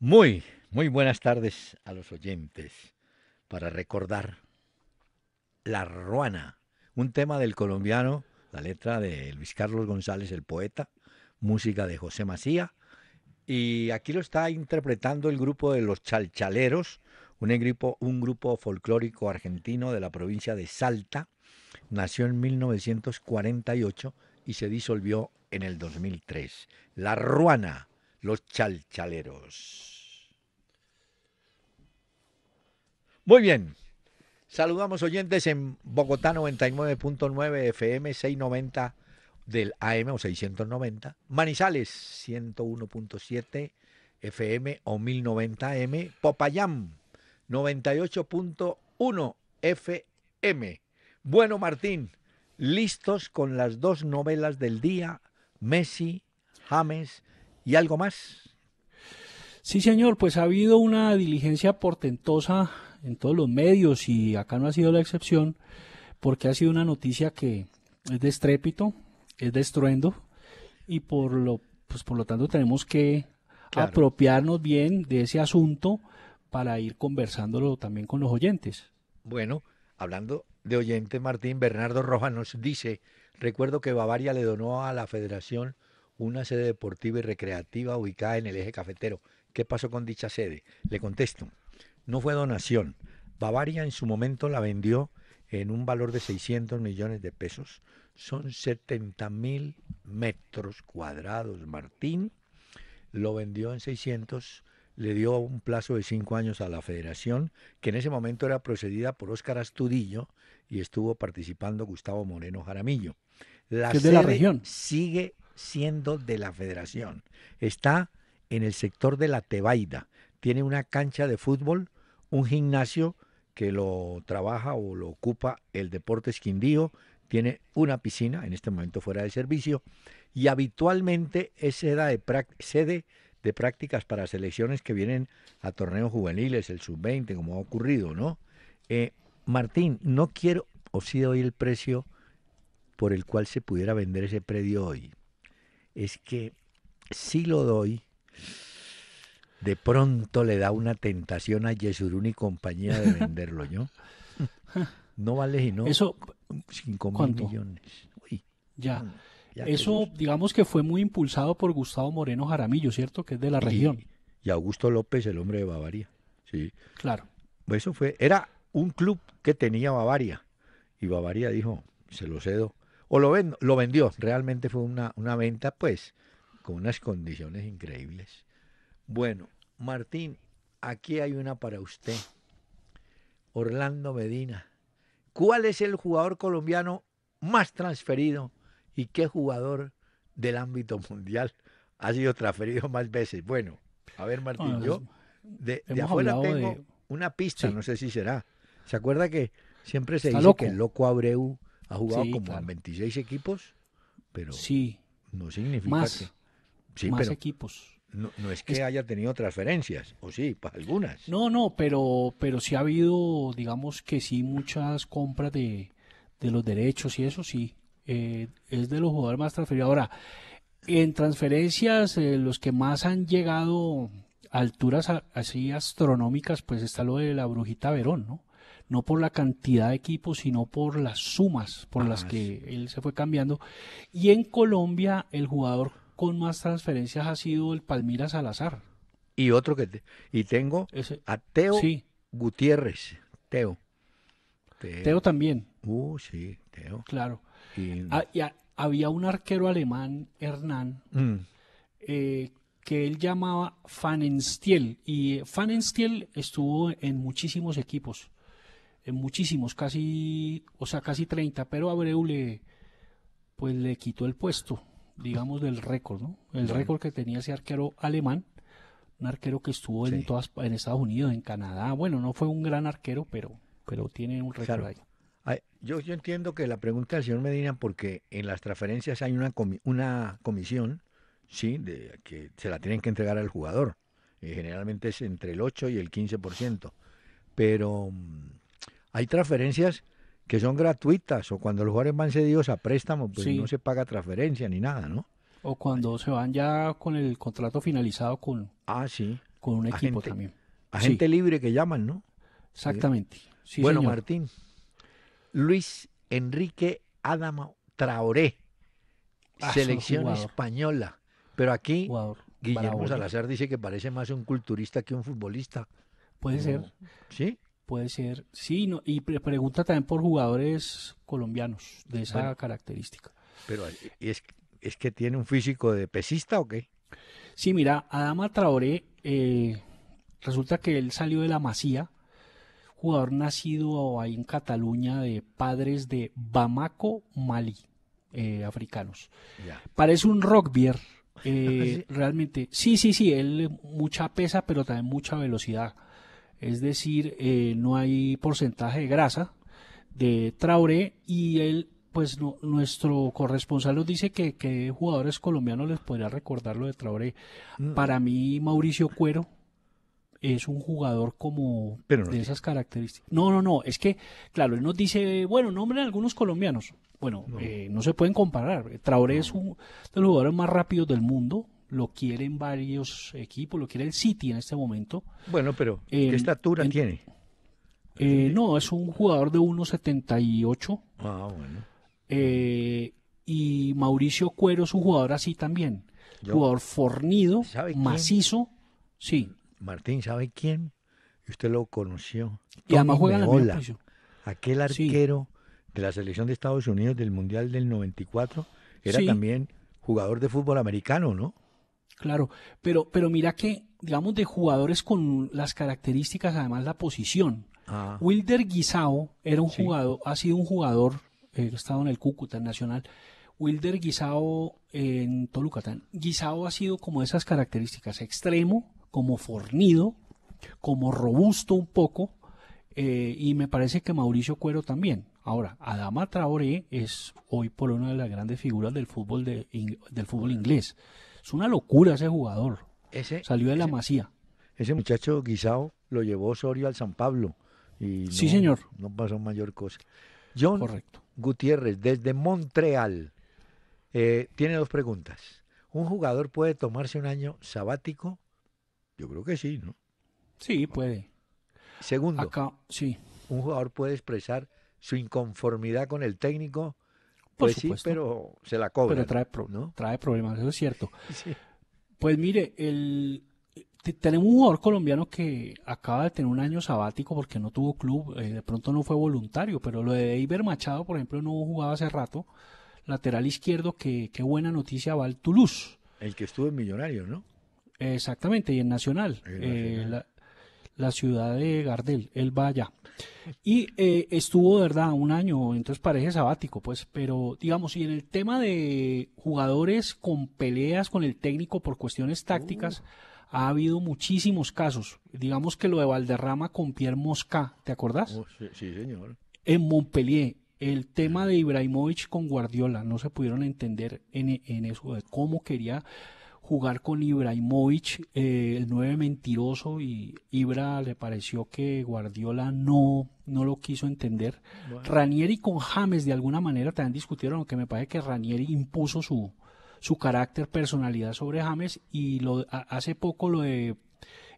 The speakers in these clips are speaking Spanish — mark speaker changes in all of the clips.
Speaker 1: Muy, muy buenas tardes a los oyentes. Para recordar La Ruana, un tema del colombiano, la letra de Luis Carlos González, el poeta, música de José Macía. Y aquí lo está interpretando el grupo de los Chalchaleros, un grupo, un grupo folclórico argentino de la provincia de Salta. Nació en 1948 y se disolvió en el 2003. La Ruana los chalchaleros. Muy bien. Saludamos oyentes en Bogotá 99.9 FM 690 del AM o 690, Manizales 101.7 FM o 1090M, Popayán 98.1 FM. Bueno, Martín, listos con las dos novelas del
Speaker 2: día, Messi, James ¿Y algo más? Sí, señor, pues ha habido una diligencia portentosa en todos los medios y acá no ha sido la excepción, porque ha sido una noticia que es de estrépito, es de estruendo, y por lo, pues por lo tanto tenemos que apropiarnos bien de ese asunto para ir conversándolo también con los oyentes.
Speaker 1: Bueno, hablando de oyente Martín Bernardo Rojas nos dice, recuerdo que Bavaria le donó a la Federación una sede deportiva y recreativa ubicada en el eje cafetero. ¿Qué pasó con dicha sede? Le contesto, no fue donación. Bavaria en su momento la vendió en un valor de 600 millones de pesos. Son 70 mil metros cuadrados, Martín. Lo vendió en 600, le dio un plazo de cinco años a la federación, que en ese momento era procedida por Óscar Astudillo y estuvo participando Gustavo Moreno Jaramillo. La sede de la región. Sigue siendo de la federación. Está en el sector de la Tebaida. Tiene una cancha de fútbol, un gimnasio que lo trabaja o lo ocupa el deporte esquindío Tiene una piscina, en este momento fuera de servicio, y habitualmente es sede de, prácticas para selecciones que vienen a torneos juveniles, el sub-20, como ha ocurrido, ¿no? Eh, Martín, no quiero, O sí doy el precio por el cual se pudiera vender ese predio hoy es que si lo doy, de pronto le da una tentación a Yesurún y compañía de venderlo, ¿no? No vale sino Eso, 5 mil millones.
Speaker 2: ya. Mm, Eso, digamos que fue muy impulsado por Gustavo Moreno Jaramillo, ¿cierto? Que es de la región.
Speaker 1: Y Augusto López, el hombre de Bavaria. Sí. Claro. Eso fue. Era un club que tenía Bavaria. Y Bavaria dijo: Se lo cedo o lo, vendió. Realmente fue una, una venta, pues, con unas condiciones increíbles. Bueno, Martín, aquí hay una para usted. Orlando Medina. ¿Cuál es el jugador colombiano más transferido y qué jugador del ámbito mundial ha sido transferido más veces? Bueno, a ver, Martín, yo de, afuera tengo una pista, no sé si será. ¿Se acuerda que siempre se dice que el loco Abreu ha jugado como en 26 equipos, pero sí. no significa más, que... más equipos. No, es que haya tenido transferencias, o sí, para algunas.
Speaker 2: No, no, pero, pero sí ha habido, digamos que sí, muchas compras de, de los derechos y eso sí. Eh, es de los jugadores más transferidos. Ahora, en transferencias, eh, los que más han llegado a alturas así astronómicas, pues está lo de la Brujita Verón, ¿no? no por la cantidad de equipos, sino por las sumas por las que él se fue cambiando. Y en Colombia, el jugador con más transferencias ha sido el Palmira Salazar.
Speaker 1: Y otro que y tengo a Teo Gutiérrez. Teo. Teo. también. Uh, sí,
Speaker 2: Teo. Claro. Ah, había un arquero alemán, Hernán, mm. eh, que él llamaba Fanenstiel. Y Fanenstiel estuvo en muchísimos equipos muchísimos, casi, o sea, casi 30, pero Abreu le, pues le quitó el puesto, digamos, del récord, ¿no? El récord que tenía ese arquero alemán, un arquero que estuvo en todas, en Estados Unidos, en Canadá, bueno, no fue un gran arquero, pero, pero tiene un récord
Speaker 1: ahí. yo, yo entiendo que la pregunta del señor Medina, porque en las transferencias hay una, una comisión, ¿sí? De, que se la tienen que entregar al jugador. generalmente es entre el 8 y el 15%. Pero mm, hay transferencias que son gratuitas o cuando los jugadores van cedidos a préstamo, pues no se paga transferencia ni
Speaker 2: nada, ¿no? O cuando se van ya con el contrato finalizado con, ah, con un equipo también. Agente libre que llaman, ¿no? Exactamente. Sí, eh, bueno, Martín.
Speaker 1: Luis Enrique Adama Traoré, ah, selección española. Pero aquí Guillermo Salazar dice que parece más un culturista
Speaker 2: que un futbolista. Puede ser. ¿Sí? puede ser, sí, no, y pregunta también por jugadores colombianos de esa característica.
Speaker 1: Pero eh, es,
Speaker 2: que tiene un físico de pesista o qué? Sí, mira, Adama Traoré, eh, resulta que él salió de la Masía, jugador nacido ahí en Cataluña de padres de Bamako, Mali, eh, africanos. Parece un rockbier, ¿Ah, realmente. Sí, sí, sí, él mucha pesa, pero también mucha velocidad es decir, eh, no hay porcentaje de grasa de Traoré y él, pues nuestro corresponsal nos dice que, jugadores colombianos les podría recordar lo de Traoré. Mm. Para mí, Mauricio Cuero es un jugador como de esas características. No, no, no, es que, claro, él nos dice, bueno, nombren algunos colombianos. Bueno, eh, no, se pueden comparar. Traoré es uno de los jugadores más rápidos del mundo, lo quieren varios equipos, lo quiere el City en este momento. Bueno, pero ¿qué estatura tiene? Eh, no, es un jugador de 1.78.
Speaker 1: Ah, bueno.
Speaker 2: Eh, y Mauricio Cuero es un jugador así también. jugador fornido, macizo. Sí.
Speaker 1: Martín, ¿sabe quién? Usted lo conoció. Y además juega Aquel arquero de la selección de Estados Unidos del Mundial del 94 era también jugador de fútbol americano, ¿no?
Speaker 2: Claro, pero, pero mira que, digamos, de jugadores con las características, además la posición. Ah. Wilder Guisao era un jugador, ha sido un jugador, eh, estado en el Cúcuta, Nacional. Wilder Guisao en Tolucatán. Guisao ha sido como esas características, extremo, como fornido, como robusto un poco, eh, y me parece que Mauricio Cuero también. Ahora, Adama Traoré es hoy por una de las grandes figuras del fútbol, de, del fútbol inglés. Es una locura ese jugador. Ese, Salió de la masía.
Speaker 1: Ese muchacho Guisao lo llevó Osorio al San Pablo. Y no, sí, señor. No pasó mayor cosa. John Gutiérrez, desde Montreal, eh, tiene dos preguntas. ¿Un jugador puede tomarse un año sabático? Yo creo que sí, ¿no? Sí, puede. Segundo, Acá, ¿un jugador puede expresar
Speaker 2: su inconformidad con el técnico pues
Speaker 1: pero se la cobra. Pero
Speaker 2: trae, problemas, eso es cierto. Pues mire, el, tenemos un jugador colombiano que acaba de tener un año sabático porque no tuvo club, eh, de pronto no fue voluntario, pero lo de Iber Machado, por ejemplo, no jugaba hace rato, lateral izquierdo, que qué buena noticia va el Toulouse. El que estuvo en Millonarios, ¿no? Exactamente, y en Nacional. El la ciudad de Gardel, él va allá. Y eh, estuvo, ¿verdad?, un año, entonces parece sabático, pues, pero digamos, y en el tema de jugadores con peleas con el técnico por cuestiones tácticas, oh. ha habido muchísimos casos. Digamos que lo de Valderrama con Pierre Mosca, ¿te acordás? Oh,
Speaker 1: sí, señor.
Speaker 2: En Montpellier. El tema de Ibrahimovic con Guardiola, no se pudieron entender en, en eso, de cómo quería jugar con Ibrahimovic, eh, el nueve mentiroso, y Ibra le pareció que Guardiola no, no lo quiso entender. Ranieri con James de alguna manera también discutieron, aunque me parece que Ranieri impuso su, su carácter, personalidad sobre James, y lo, hace poco lo de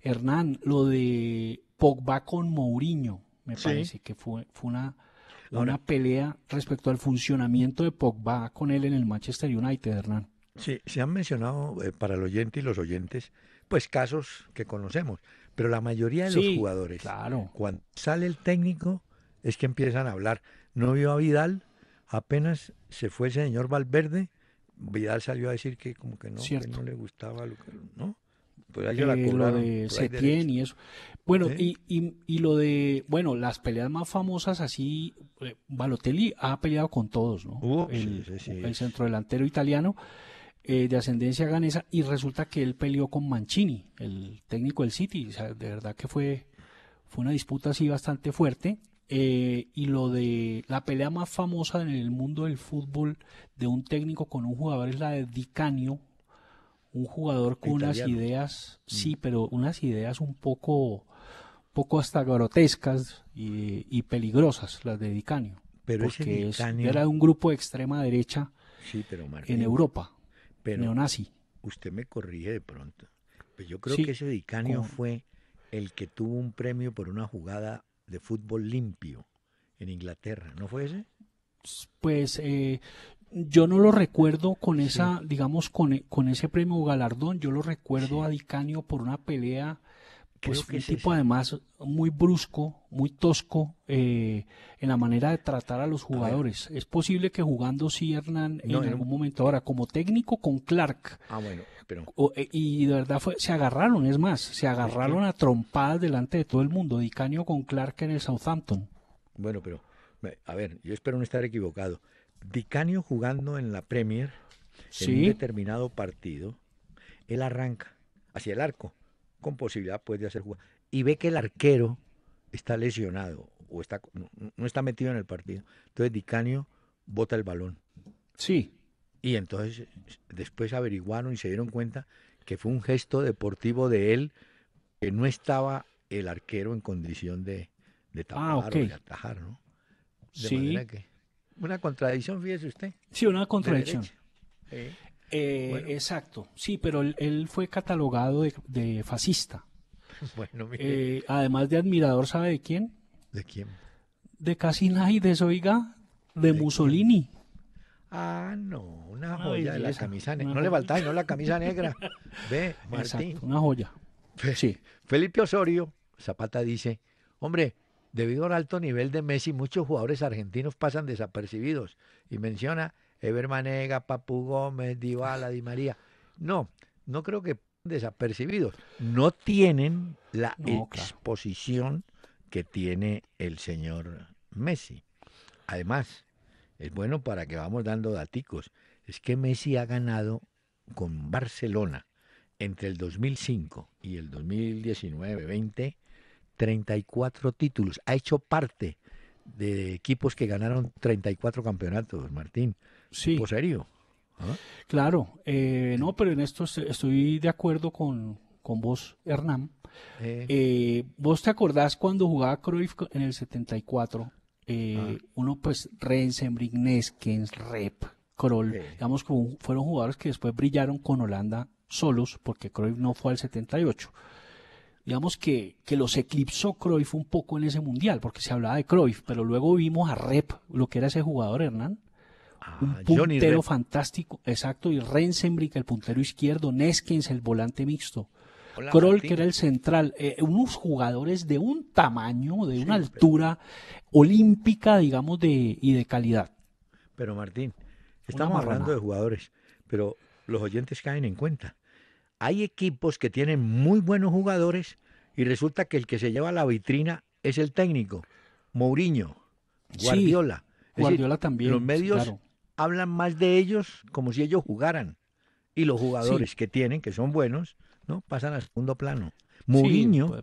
Speaker 2: Hernán, lo de Pogba con Mourinho, me parece que fue, fue una una pelea respecto al funcionamiento de Pogba con él en el Manchester United, Hernán.
Speaker 1: Sí, se han mencionado eh, para el oyente y los oyentes, pues casos que conocemos, pero la mayoría de los jugadores, cuando sale el técnico, es que empiezan a hablar. No vio a Vidal, apenas se fue el señor Valverde, Vidal
Speaker 2: salió a decir que como que no, le gustaba lo ¿no? Pues eh, ahí la lo de y eso. Bueno, y, lo de, bueno, las peleas más famosas así, eh, Balotelli ha peleado con todos, ¿no? el, centro delantero el italiano. Eh, de ascendencia ganesa, y resulta que él peleó con Mancini, el técnico del City. de verdad que fue, fue una disputa así bastante fuerte. Eh, y lo de la pelea más famosa en el mundo del fútbol de un técnico con un jugador es la de Dicanio un jugador con unas ideas, mm. sí, pero unas ideas un poco, poco hasta grotescas y, peligrosas, las de Dicanio, Pero porque era de un grupo de extrema derecha
Speaker 1: en Europa. Pero neonazi. Usted me corrige de pronto. pero pues yo creo que ese Dicanio fue el que tuvo un premio por una jugada de fútbol limpio en Inglaterra,
Speaker 2: ¿no fue ese? Pues eh, yo no lo recuerdo con esa, digamos, con, con, ese premio galardón, yo lo recuerdo a Dicanio por una pelea pues un tipo además muy brusco, muy tosco eh, en la manera de tratar a los jugadores. es posible que jugando si Hernán en algún momento ahora como técnico con Clark.
Speaker 1: Ah, bueno, pero...
Speaker 2: Eh, y de verdad se agarraron, es más, se agarraron a trompadas delante de todo el mundo, Dicanio con Clark en el Southampton. Bueno, pero
Speaker 1: a ver, yo espero no estar equivocado. Dicanio jugando en la Premier en un determinado partido, él arranca hacia el arco con posibilidad pues, de hacer jugada, y ve que el arquero está lesionado o está, no, está metido en el partido, entonces Dicanio bota el balón. Sí. Y entonces después averiguaron y se dieron cuenta que fue un gesto deportivo de él, que no estaba el arquero en condición de, de ah, tapar o de atajar, ¿no? De sí. que. Una contradicción, fíjese usted. Sí, una contradicción. Sí.
Speaker 2: Eh, exacto, sí, pero él, fue catalogado de, fascista. Bueno, eh, además de admirador, ¿sabe de quién? ¿De quién? De casina y de, ¿De Mussolini.
Speaker 1: Ah, no, una joya de la camisa No le faltaba, no la camisa negra. Ve, Martín. una joya. sí. Felipe Osorio, Zapata dice, hombre, debido al alto nivel de Messi, muchos jugadores argentinos pasan desapercibidos. Y menciona Eber Papu Gómez, Dybala, Di María. No, no creo que desapercibidos. No tienen la exposición que tiene el señor Messi. Además, es bueno para que vamos dando daticos. Es que Messi ha ganado con Barcelona entre el 2005 y el 2019-20 34 títulos. Ha hecho parte de equipos
Speaker 2: que ganaron 34 campeonatos, Martín sí. serio. ¿Ah? Claro, eh, no, pero en esto estoy de acuerdo con, vos, Hernán. Eh. Eh, vos te acordás cuando jugaba Cruyff en el 74, ah. uno pues Rensen, Kens, Rep, Kroll, digamos que fueron jugadores que después brillaron con Holanda solos porque Cruyff no fue al 78 digamos que, que, los eclipsó Cruyff un poco en ese mundial, porque se hablaba de Cruyff, pero luego vimos a Rep, lo que era ese jugador Hernán, Ah, un puntero fantástico, exacto, y Rensenbrick, el puntero izquierdo, Neskens, el volante mixto. Kroll, que era el central, eh, unos jugadores de un tamaño, de una altura olímpica, digamos, de, y de calidad. Pero Martín, estamos hablando
Speaker 1: de jugadores, pero los oyentes caen en cuenta. Hay equipos que tienen muy buenos jugadores y resulta que el que se lleva la vitrina es el técnico, Mourinho, Guardiola. Guardiola también hablan más de ellos como si ellos jugaran. Y los jugadores que tienen, que son buenos, ¿no? pasan al segundo plano. Mourinho,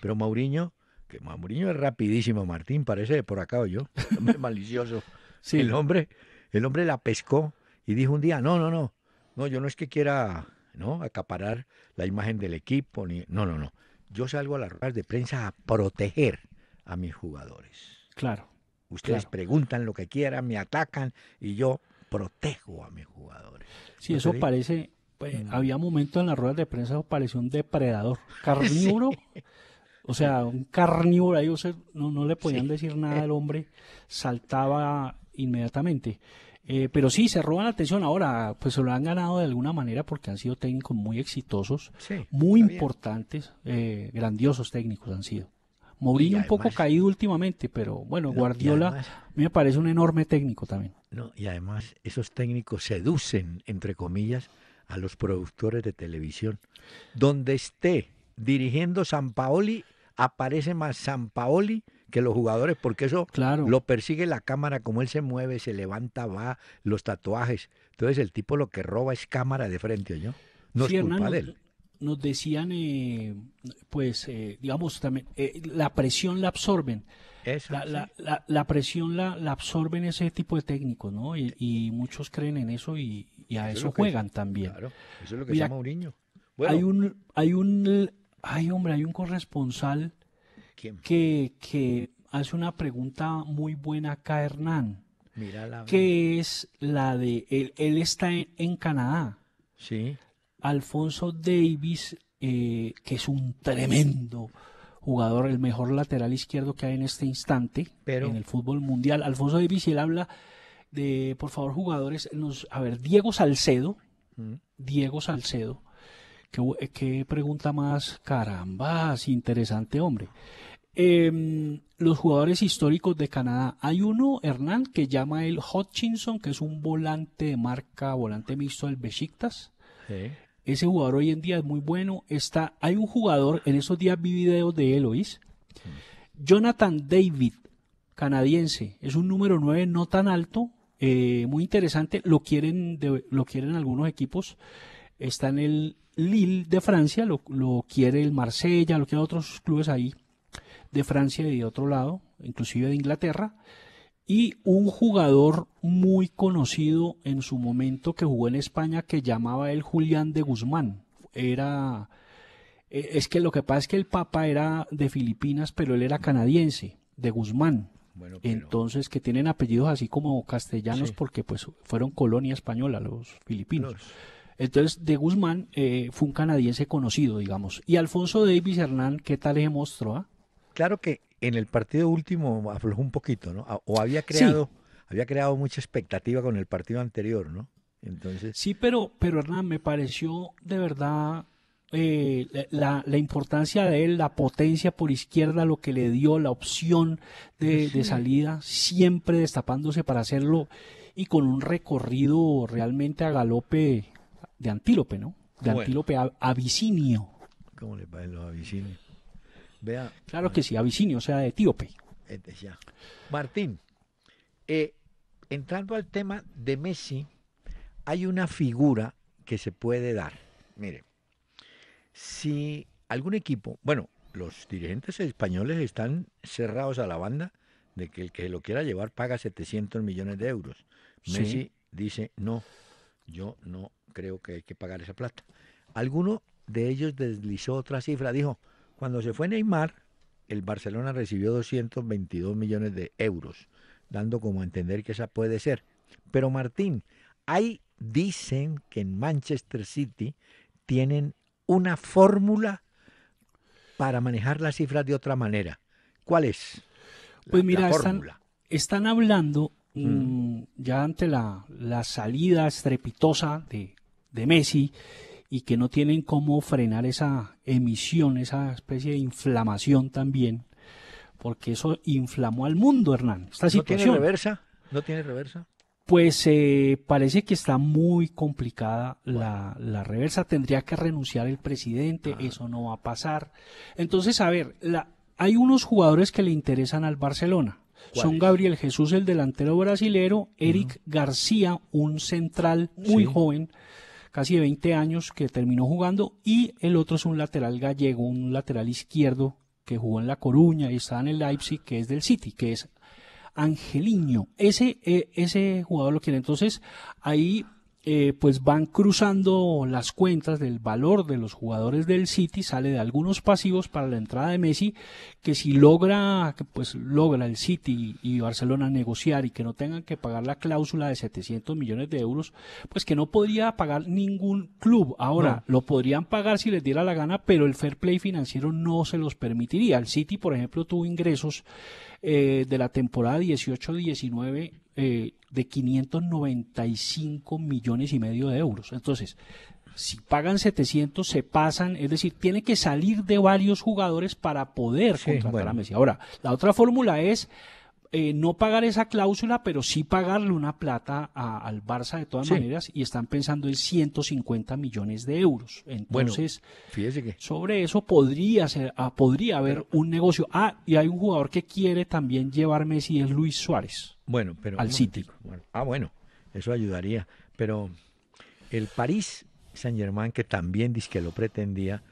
Speaker 1: pero Mauriño, que Mauriño es rapidísimo, Martín, parece por acá o yo, hombre malicioso. Sí. El hombre, el hombre la pescó y dijo un día, no, no, no, no, yo no es que quiera ¿no? acaparar la imagen del equipo, ni... no, no, no. Yo salgo a las ruedas de prensa a proteger a mis jugadores. Claro. Ustedes
Speaker 2: preguntan lo que quieran, me atacan y yo protejo
Speaker 1: a mis jugadores.
Speaker 2: Sí, eso parece, pues, mm. había momentos en las ruedas de prensa, eso parecía un depredador carnívoro. O sea, un carnívoro, ahí no, no le podían decir nada eh. al hombre, saltaba inmediatamente. Eh, pero sí, se roban la atención. Ahora, pues se lo han ganado de alguna manera porque han sido técnicos muy exitosos, muy importantes, eh, grandiosos técnicos han sido. Mourinho un poco caído últimamente, pero bueno, Guardiola me parece un enorme técnico también. y además esos técnicos seducen, entre comillas,
Speaker 1: a los productores de televisión. Donde esté dirigiendo San Paoli, aparece más San Paoli que los jugadores, porque eso lo persigue la cámara, como él se mueve, se levanta, va, los tatuajes. Entonces el tipo lo que roba es cámara de frente, yo ¿no? es culpa de él
Speaker 2: nos decían, eh, pues, eh, digamos, también, eh, la presión la absorben. Eso, la, presión la, absorben ese tipo de técnicos, ¿no? Y, muchos creen en eso y, a eso, juegan también. Claro, eso es lo que llama Hay un, hay un, ay hombre, hay un corresponsal Que, que hace una pregunta muy buena acá, Hernán. Mira la... Que es la de, él, está en, en Canadá. Sí. Alfonso Davis, eh, que es un tremendo jugador, el mejor lateral izquierdo que hay en este instante en el fútbol mundial. Alfonso Davis, y él habla de, por favor, jugadores, a ver, Diego Salcedo, mm. Diego Salcedo, eh, ¿Qué, pregunta más caramba, interesante hombre. Em, los jugadores históricos de Canadá. Hay uno, Hernán, que llama el Hutchinson, que es un volante de marca, volante mixto del Besiktas. Sí. Ese jugador hoy en día es muy bueno. Está, hay un jugador, en esos días vi videos de él, Jonathan David, canadiense, es un número 9 no tan alto, eh, muy interesante, lo quieren, lo quieren algunos equipos, está en el Lille de Francia, lo, lo quiere el Marsella, lo quieren otros clubes ahí de Francia y de otro lado, inclusive de Inglaterra y un jugador muy conocido en su momento que jugó en España que llamaba él Julián de Guzmán. Era e, es que lo que pasa es que el Papa era de Filipinas, pero él era canadiense, de Guzmán. Bueno, Entonces, que tienen apellidos así como castellanos porque pues fueron colonia española los filipinos. Entonces, de Guzmán eh, fue un canadiense conocido, digamos. Y Alfonso Davis Hernán, ¿qué tal le mostró? Ah? Claro que en el partido último aflojó un poquito, ¿no? O había
Speaker 1: creado, había creado mucha expectativa con el partido anterior, ¿no? Entonces...
Speaker 2: Sí, pero, pero Hernán, me pareció de verdad eh, la, importancia de él, la potencia por izquierda, lo que le dio, la opción de, salida, siempre destapándose para hacerlo y con un recorrido realmente a galope de antílope, ¿no? De antílope a, vicinio. ¿Cómo le parece los Claro que sí, avicinio, o sea, etíope. Este, Martín,
Speaker 1: eh, entrando al tema de Messi, hay una figura que se puede dar. Mire, si algún equipo, bueno, los dirigentes españoles están cerrados a la banda de que el que lo quiera llevar paga 700 millones de euros. Messi dice, no, yo no creo que hay que pagar esa plata. Alguno de ellos deslizó otra cifra, dijo, cuando se fue Neymar, el Barcelona recibió 222 millones de euros, dando como a entender que esa puede ser. Pero Martín, ahí dicen que en Manchester City tienen una fórmula para manejar
Speaker 2: las cifras de otra manera. ¿Cuál es? pues mira, están, hablando mm, mm. ya ante la, salida estrepitosa de Messi y que no tienen cómo frenar esa emisión, esa especie de inflamación también, porque eso inflamó al mundo, Hernán. Esta ¿No tiene reversa?
Speaker 1: ¿No tiene reversa?
Speaker 2: Pues eh, parece que está muy complicada la, la, reversa. Tendría que renunciar el presidente, ah. eso no va a pasar. Entonces, a ver, la, hay unos jugadores que le interesan al Barcelona. Son Gabriel Jesús, el delantero brasilero, Eric García, un central muy joven casi de 20 años que terminó jugando y el otro es un lateral gallego, un lateral izquierdo que jugó en La Coruña y está en el Leipzig, que es del City, que es Angeliño. Ese, eh, ese jugador lo quiere. Entonces, ahí eh, pues van cruzando las cuentas del valor de los jugadores del City, sale de algunos pasivos para la entrada de Messi, que si logra, pues logra el City y Barcelona negociar y que no tengan que pagar la cláusula de 700 millones de euros, pues que no podría pagar ningún club. Ahora, lo podrían pagar si les diera la gana, pero el fair play financiero no se los permitiría. El City, por ejemplo, tuvo ingresos eh, de la temporada 18-19 eh, de 595 millones y medio de euros. Entonces, si pagan 700 se pasan, es decir, tiene que salir de varios jugadores para poder contratar a Messi. Ahora, la otra fórmula es eh, no pagar esa cláusula, pero sí pagarle una plata al Barça de todas maneras y están pensando en 150 millones de euros. Entonces, sobre eso podría ser, ah, podría haber un negocio. Ah, y hay un jugador que quiere también llevar Messi, es Luis Suárez. Bueno, pero al City. ah, bueno, eso ayudaría. Pero el París
Speaker 1: Saint Germain, que también dice que lo pretendía,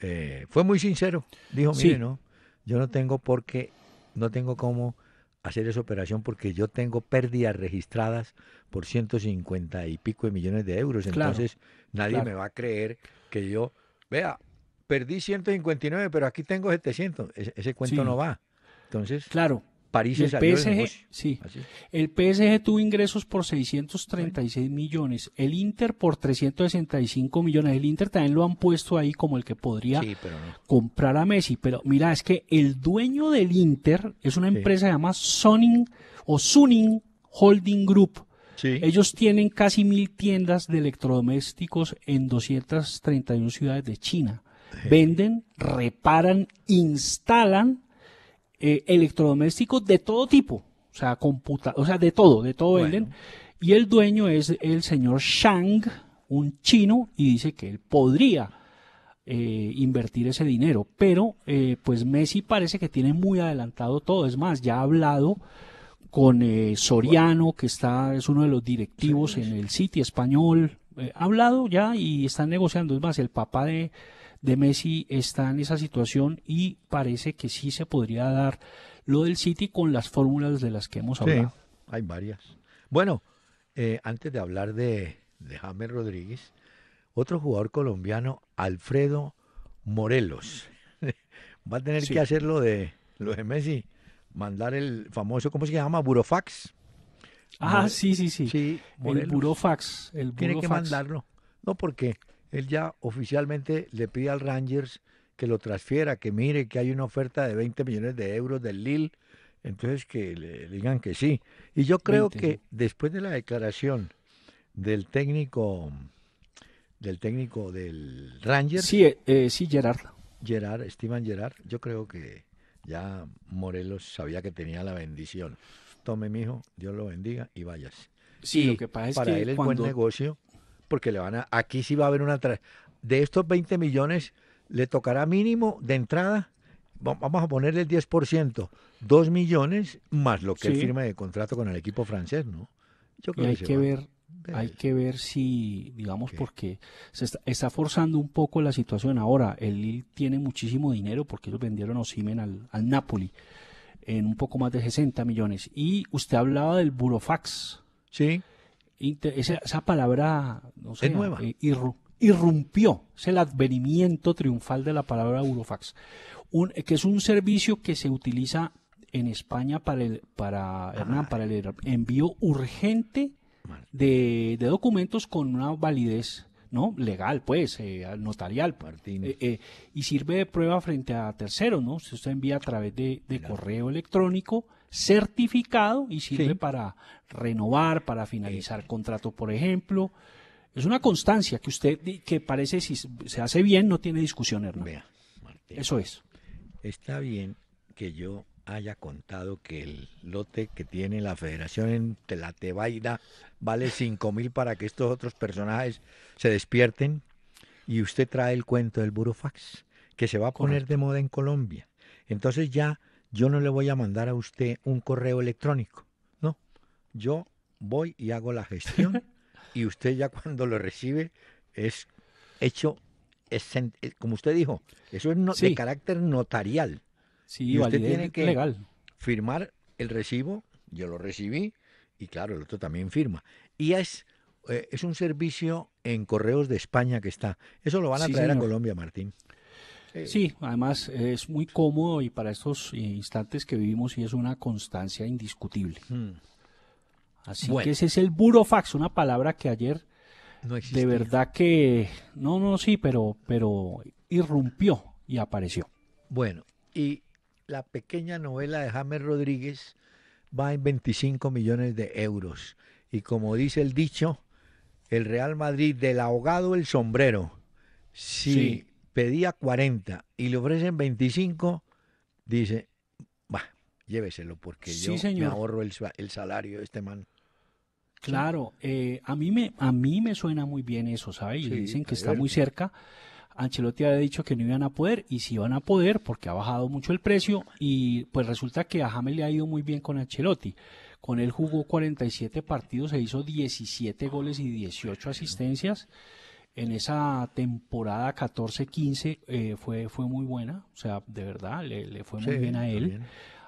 Speaker 1: eh, fue muy sincero. Dijo, mire, no, yo no tengo por qué, no tengo cómo hacer esa operación porque yo tengo pérdidas registradas por 150 y pico de millones de euros. Entonces nadie me va a creer que yo, vea, perdí 159, pero aquí tengo
Speaker 2: 700. E-, ese, cuento no va. Entonces, claro, el PSG, ah, sí. El PSG tuvo ingresos por 636 millones, el Inter por 365 millones. El Inter también lo han puesto ahí como el que podría comprar a Messi, pero mira, es que el dueño del Inter es una empresa llamada se Suning o Suning Holding Group. Ellos tienen casi mil tiendas de electrodomésticos en 231 ciudades de China. Venden, reparan, instalan eh, electrodomésticos de todo tipo, o sea, o sea, de todo, de todo venden. Y el dueño es el señor Shang, un chino, y dice que él podría eh, invertir ese dinero. Pero eh, pues Messi parece que tiene muy adelantado todo. Es más, ya ha hablado con Soriano, que está, es uno de los directivos en el City español. ha hablado ya y están negociando. Es más, el papá de de Messi está en esa situación y parece que sí se podría dar lo del City con las fórmulas de las que hemos hablado.
Speaker 1: hay varias. Bueno, eh, antes de hablar de, de James Rodríguez, otro jugador colombiano, Alfredo Morelos. Va a tener que hacer lo de, lo de Messi, mandar el famoso, ¿cómo se llama? Burofax. Ah, sí, sí, sí. sí
Speaker 2: el burofax. El burofax. Tiene que mandarlo.
Speaker 1: No, porque él ya oficialmente le pide al Rangers que lo transfiera, que mire que hay una oferta de 20 millones de euros del Lille, entonces que le, digan que sí. Y yo creo que después de la declaración del técnico del técnico del Rangers. Sí, eh, eh, sí, Gerard. Gerard, Steven Gerard, yo creo que ya Morelos sabía que tenía la bendición. Tome, hijo, Dios lo bendiga y vayas. Sí, que para él es buen negocio porque le van a, aquí sí va a haber una... De estos 20 millones le tocará mínimo de entrada, vamos a ponerle el 10%, 2 millones más lo que él firma de contrato con el equipo
Speaker 2: francés, ¿no? Yo creo hay que, ver hay que ver si, digamos, porque se está, forzando un poco la situación. Ahora, el Lille tiene muchísimo dinero porque ellos vendieron a Osimen al, al, Napoli en un poco más de 60 millones. Y usted hablaba del Burofax. Sí esa, palabra, no sé, nueva. Eh, irrumpió, es el advenimiento triunfal de la palabra Eurofax, un, que es un servicio que se utiliza en España para el, para, para el envío urgente de, documentos con una validez no legal, pues, eh, notarial. Eh, eh, y sirve de prueba frente a terceros, ¿no? Si usted envía a través de, correo electrónico certificado y sirve para renovar, para finalizar contrato, por ejemplo. Es una constancia que usted, que parece si se hace bien, no tiene discusión, Hernán. Eso es.
Speaker 1: Está bien que yo haya contado que el lote que tiene la federación en Telatebaida vale 5 mil para que estos otros personajes se despierten. Y usted trae el cuento del burofax, que se va a poner de moda en Colombia. Entonces ya yo no le voy a mandar a usted un correo electrónico. No, yo voy y hago la gestión y usted ya cuando lo recibe es hecho, eh, como usted dijo, eso es de carácter notarial. Sí, y usted tiene que legal. firmar el recibo, yo lo recibí y claro, el otro también firma. Y es, eh, es un servicio en Correos de
Speaker 2: España que está. Eso lo van a traer a
Speaker 1: Colombia, Martín. Eh,
Speaker 2: sí. además es muy cómodo y para estos eh, instantes que vivimos y es una constancia indiscutible. Hmm. Así que ese es el burofax, una palabra que ayer de verdad que no, no, sí, pero, pero irrumpió y apareció. Bueno,
Speaker 1: y la pequeña novela de James Rodríguez
Speaker 2: va en 25 millones
Speaker 1: de euros. Y como dice el dicho, el Real Madrid del ahogado el sombrero. sí pedía 40 y le ofrecen 25, dice, va, lléveselo porque yo me ahorro el, salario de este man. Claro,
Speaker 2: eh, a, mí me, a mí me suena muy bien eso, ¿sabes? le dicen que está muy cerca. Ancelotti había dicho que no iban a poder y si van a poder porque ha bajado mucho el precio y pues resulta que a James le ha ido muy bien con Ancelotti. Con él jugó 47 partidos, se hizo 17 goles y 18 asistencias en esa temporada 14-15 eh, fue, fue muy buena, o sea, de verdad, le, fue muy bien a él.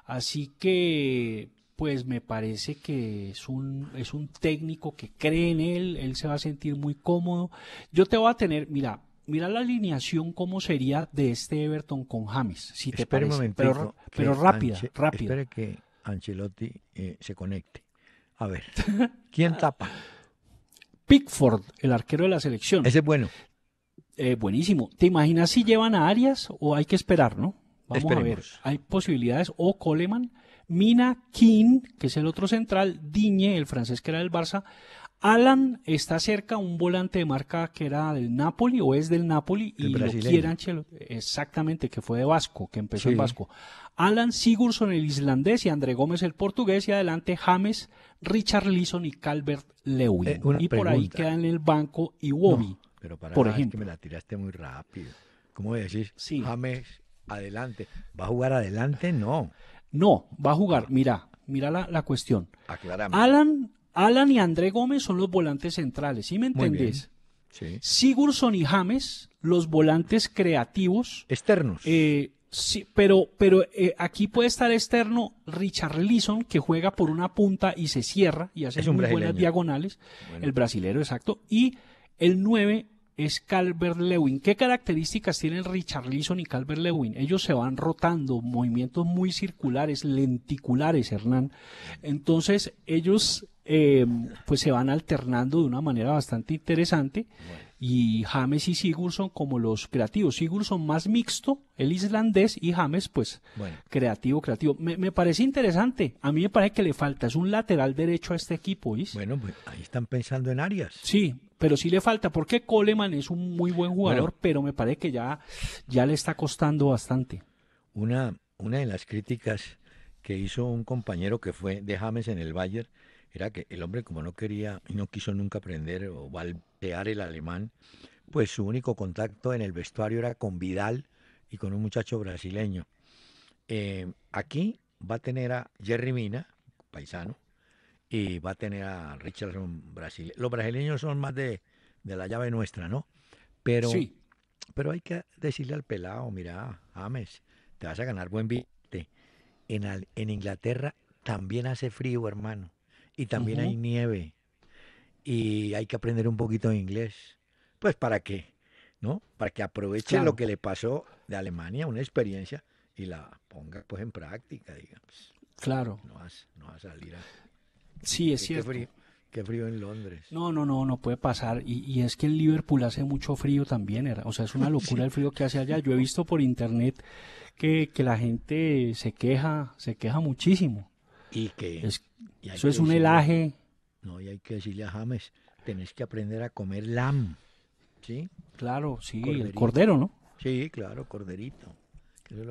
Speaker 2: Así que, pues me parece que es un, es un técnico que cree en él, él se va a sentir muy cómodo. Yo te voy a tener, mira, mira la alineación cómo sería de este Everton con James, si te Espere Un pero, pero rápida, rápida. Espere
Speaker 1: que Ancelotti eh, se conecte.
Speaker 2: A ver, ¿quién tapa? Pickford, el arquero de la selección. Ese es bueno. Eh, buenísimo. ¿Te imaginas si llevan a Arias o hay que esperar, no? Vamos a ver. Hay posibilidades. O Coleman, Mina, King, que es el otro central, Diñe, el francés que era del Barça. Alan está cerca, un volante de marca que era del Napoli o es del Napoli y lo quiere Exactamente, que fue de Vasco, que empezó en Vasco. Alan Sigurdsson, el islandés, y André Gómez, el portugués, y adelante James, Richard Leeson y Calvert Lewin. Eh, y por ahí quedan el banco y Wobby. No, pero para por ejemplo.
Speaker 1: que me la tiraste muy rápido. ¿Cómo decís? Sí. James, adelante. ¿Va
Speaker 2: a jugar adelante? No. No, va a jugar. Mira, mira la, la cuestión. Aclarame. Alan Alan y André Gómez son los volantes centrales, ¿sí me entendés? Sí. y James, los volantes creativos. Externos. Eh, sí, pero, pero eh, aquí puede estar externo Richard Leeson, que juega por una punta y se cierra y hace muy buenas diagonales. El brasilero, exacto. Y el 9 es Calvert Lewin. ¿Qué características tienen Richard Leeson y Calvert Lewin? Ellos se van rotando, movimientos muy circulares, lenticulares, Hernán. Entonces, ellos eh, pues se van alternando de una manera bastante interesante. Y James y son como los creativos. son más mixto, el islandés, y James, pues, creativo, creativo. Me, parece interesante. A mí me parece que le falta. Es un lateral derecho a este equipo, Bueno, pues ahí están pensando en Arias. Sí, pero sí le falta, porque Coleman es un muy buen jugador, pero me parece que ya, ya le está costando bastante. Una,
Speaker 1: una de las críticas que hizo un compañero que fue de James en el Bayern era que el hombre, como no quería y no quiso nunca aprender o balpear el alemán, pues su único contacto en el vestuario era con Vidal y con un muchacho brasileño. Eh, aquí va a tener a Jerry Mina, paisano, y va a tener a Richardson brasileño. Los brasileños son más de, la llave nuestra, ¿no? Pero, sí. pero hay que decirle al pelado, mira, James, te vas a ganar buen vite. En, en Inglaterra también hace frío, hermano y también hay nieve y hay que aprender un poquito de inglés. Pues para qué, ¿no? Para que aproveche lo que le pasó de Alemania, una experiencia, y la ponga pues en práctica, digamos. Claro. No va no a salir a...
Speaker 2: Sí, es cierto. Qué frío, en Londres. No, no, no, no puede pasar. Y, es que en Liverpool hace mucho frío también. Era, o sea, es una locura el frío que hace allá. Yo he visto por internet que, la gente se queja, se queja muchísimo. Y que... Eso es un
Speaker 1: elaje. No, y hay que decirle a James, tenés que aprender a comer lamb, ¿sí? Claro, sí, el cordero, ¿no? Sí, claro, corderito.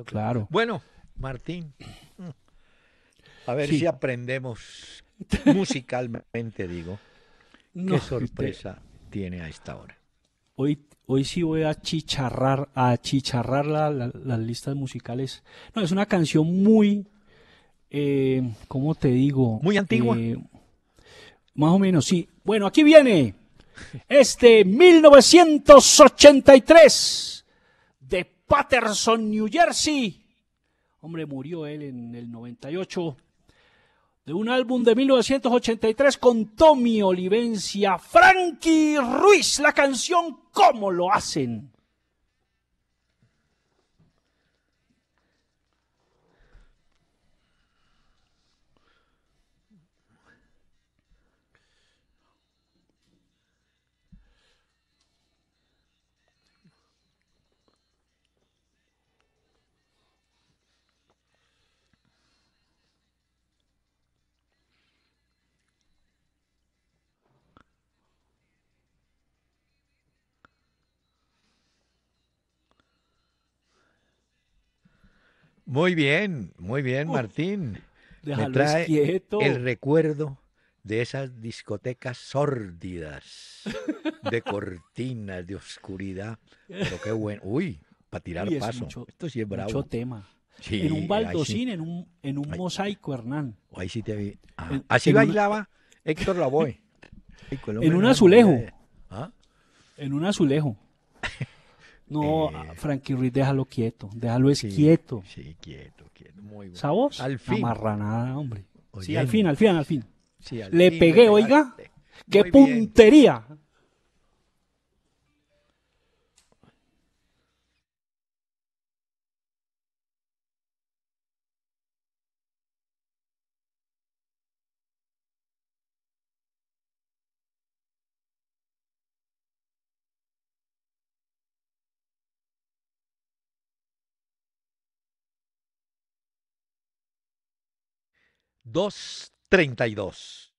Speaker 1: claro. Bueno, Martín, mm, a ver si aprendemos musicalmente, digo. qué sorpresa tiene a esta hora.
Speaker 2: Hoy, hoy sí voy a chicharrar, a chicharrar las listas musicales. No, es una canción muy eh, ¿cómo te digo? Muy antiguo, eh, más o menos, sí. Bueno, aquí viene este 1983 de Patterson, New Jersey. Hombre, murió él en el 98. De un álbum de 1983 con Tommy Olivencia, Frankie Ruiz, la canción ¿Cómo lo hacen?
Speaker 1: Muy bien, muy bien, Martín. trae el recuerdo de esas discotecas sórdidas, de cortinas, de oscuridad. Pero qué bueno. Uy, para tirar paso. Mucho, Esto sí es bravo. tema. en un baldocín,
Speaker 2: en un, en un mosaico, Hernán.
Speaker 1: Ahí sí te vi. Ah, así bailaba
Speaker 2: Héctor Lavoe. ¿Ah? en un azulejo. En un azulejo. No, eh, ah, Frankie Ruiz, déjalo quieto, déjalo es quieto. Sí, quieto, quieto, muy bueno. ¿Sabos? Al fin. Amarranada, hombre. sí, al fin, al fin, al fin. Le pegué, oiga. ¡Qué puntería!
Speaker 1: 232.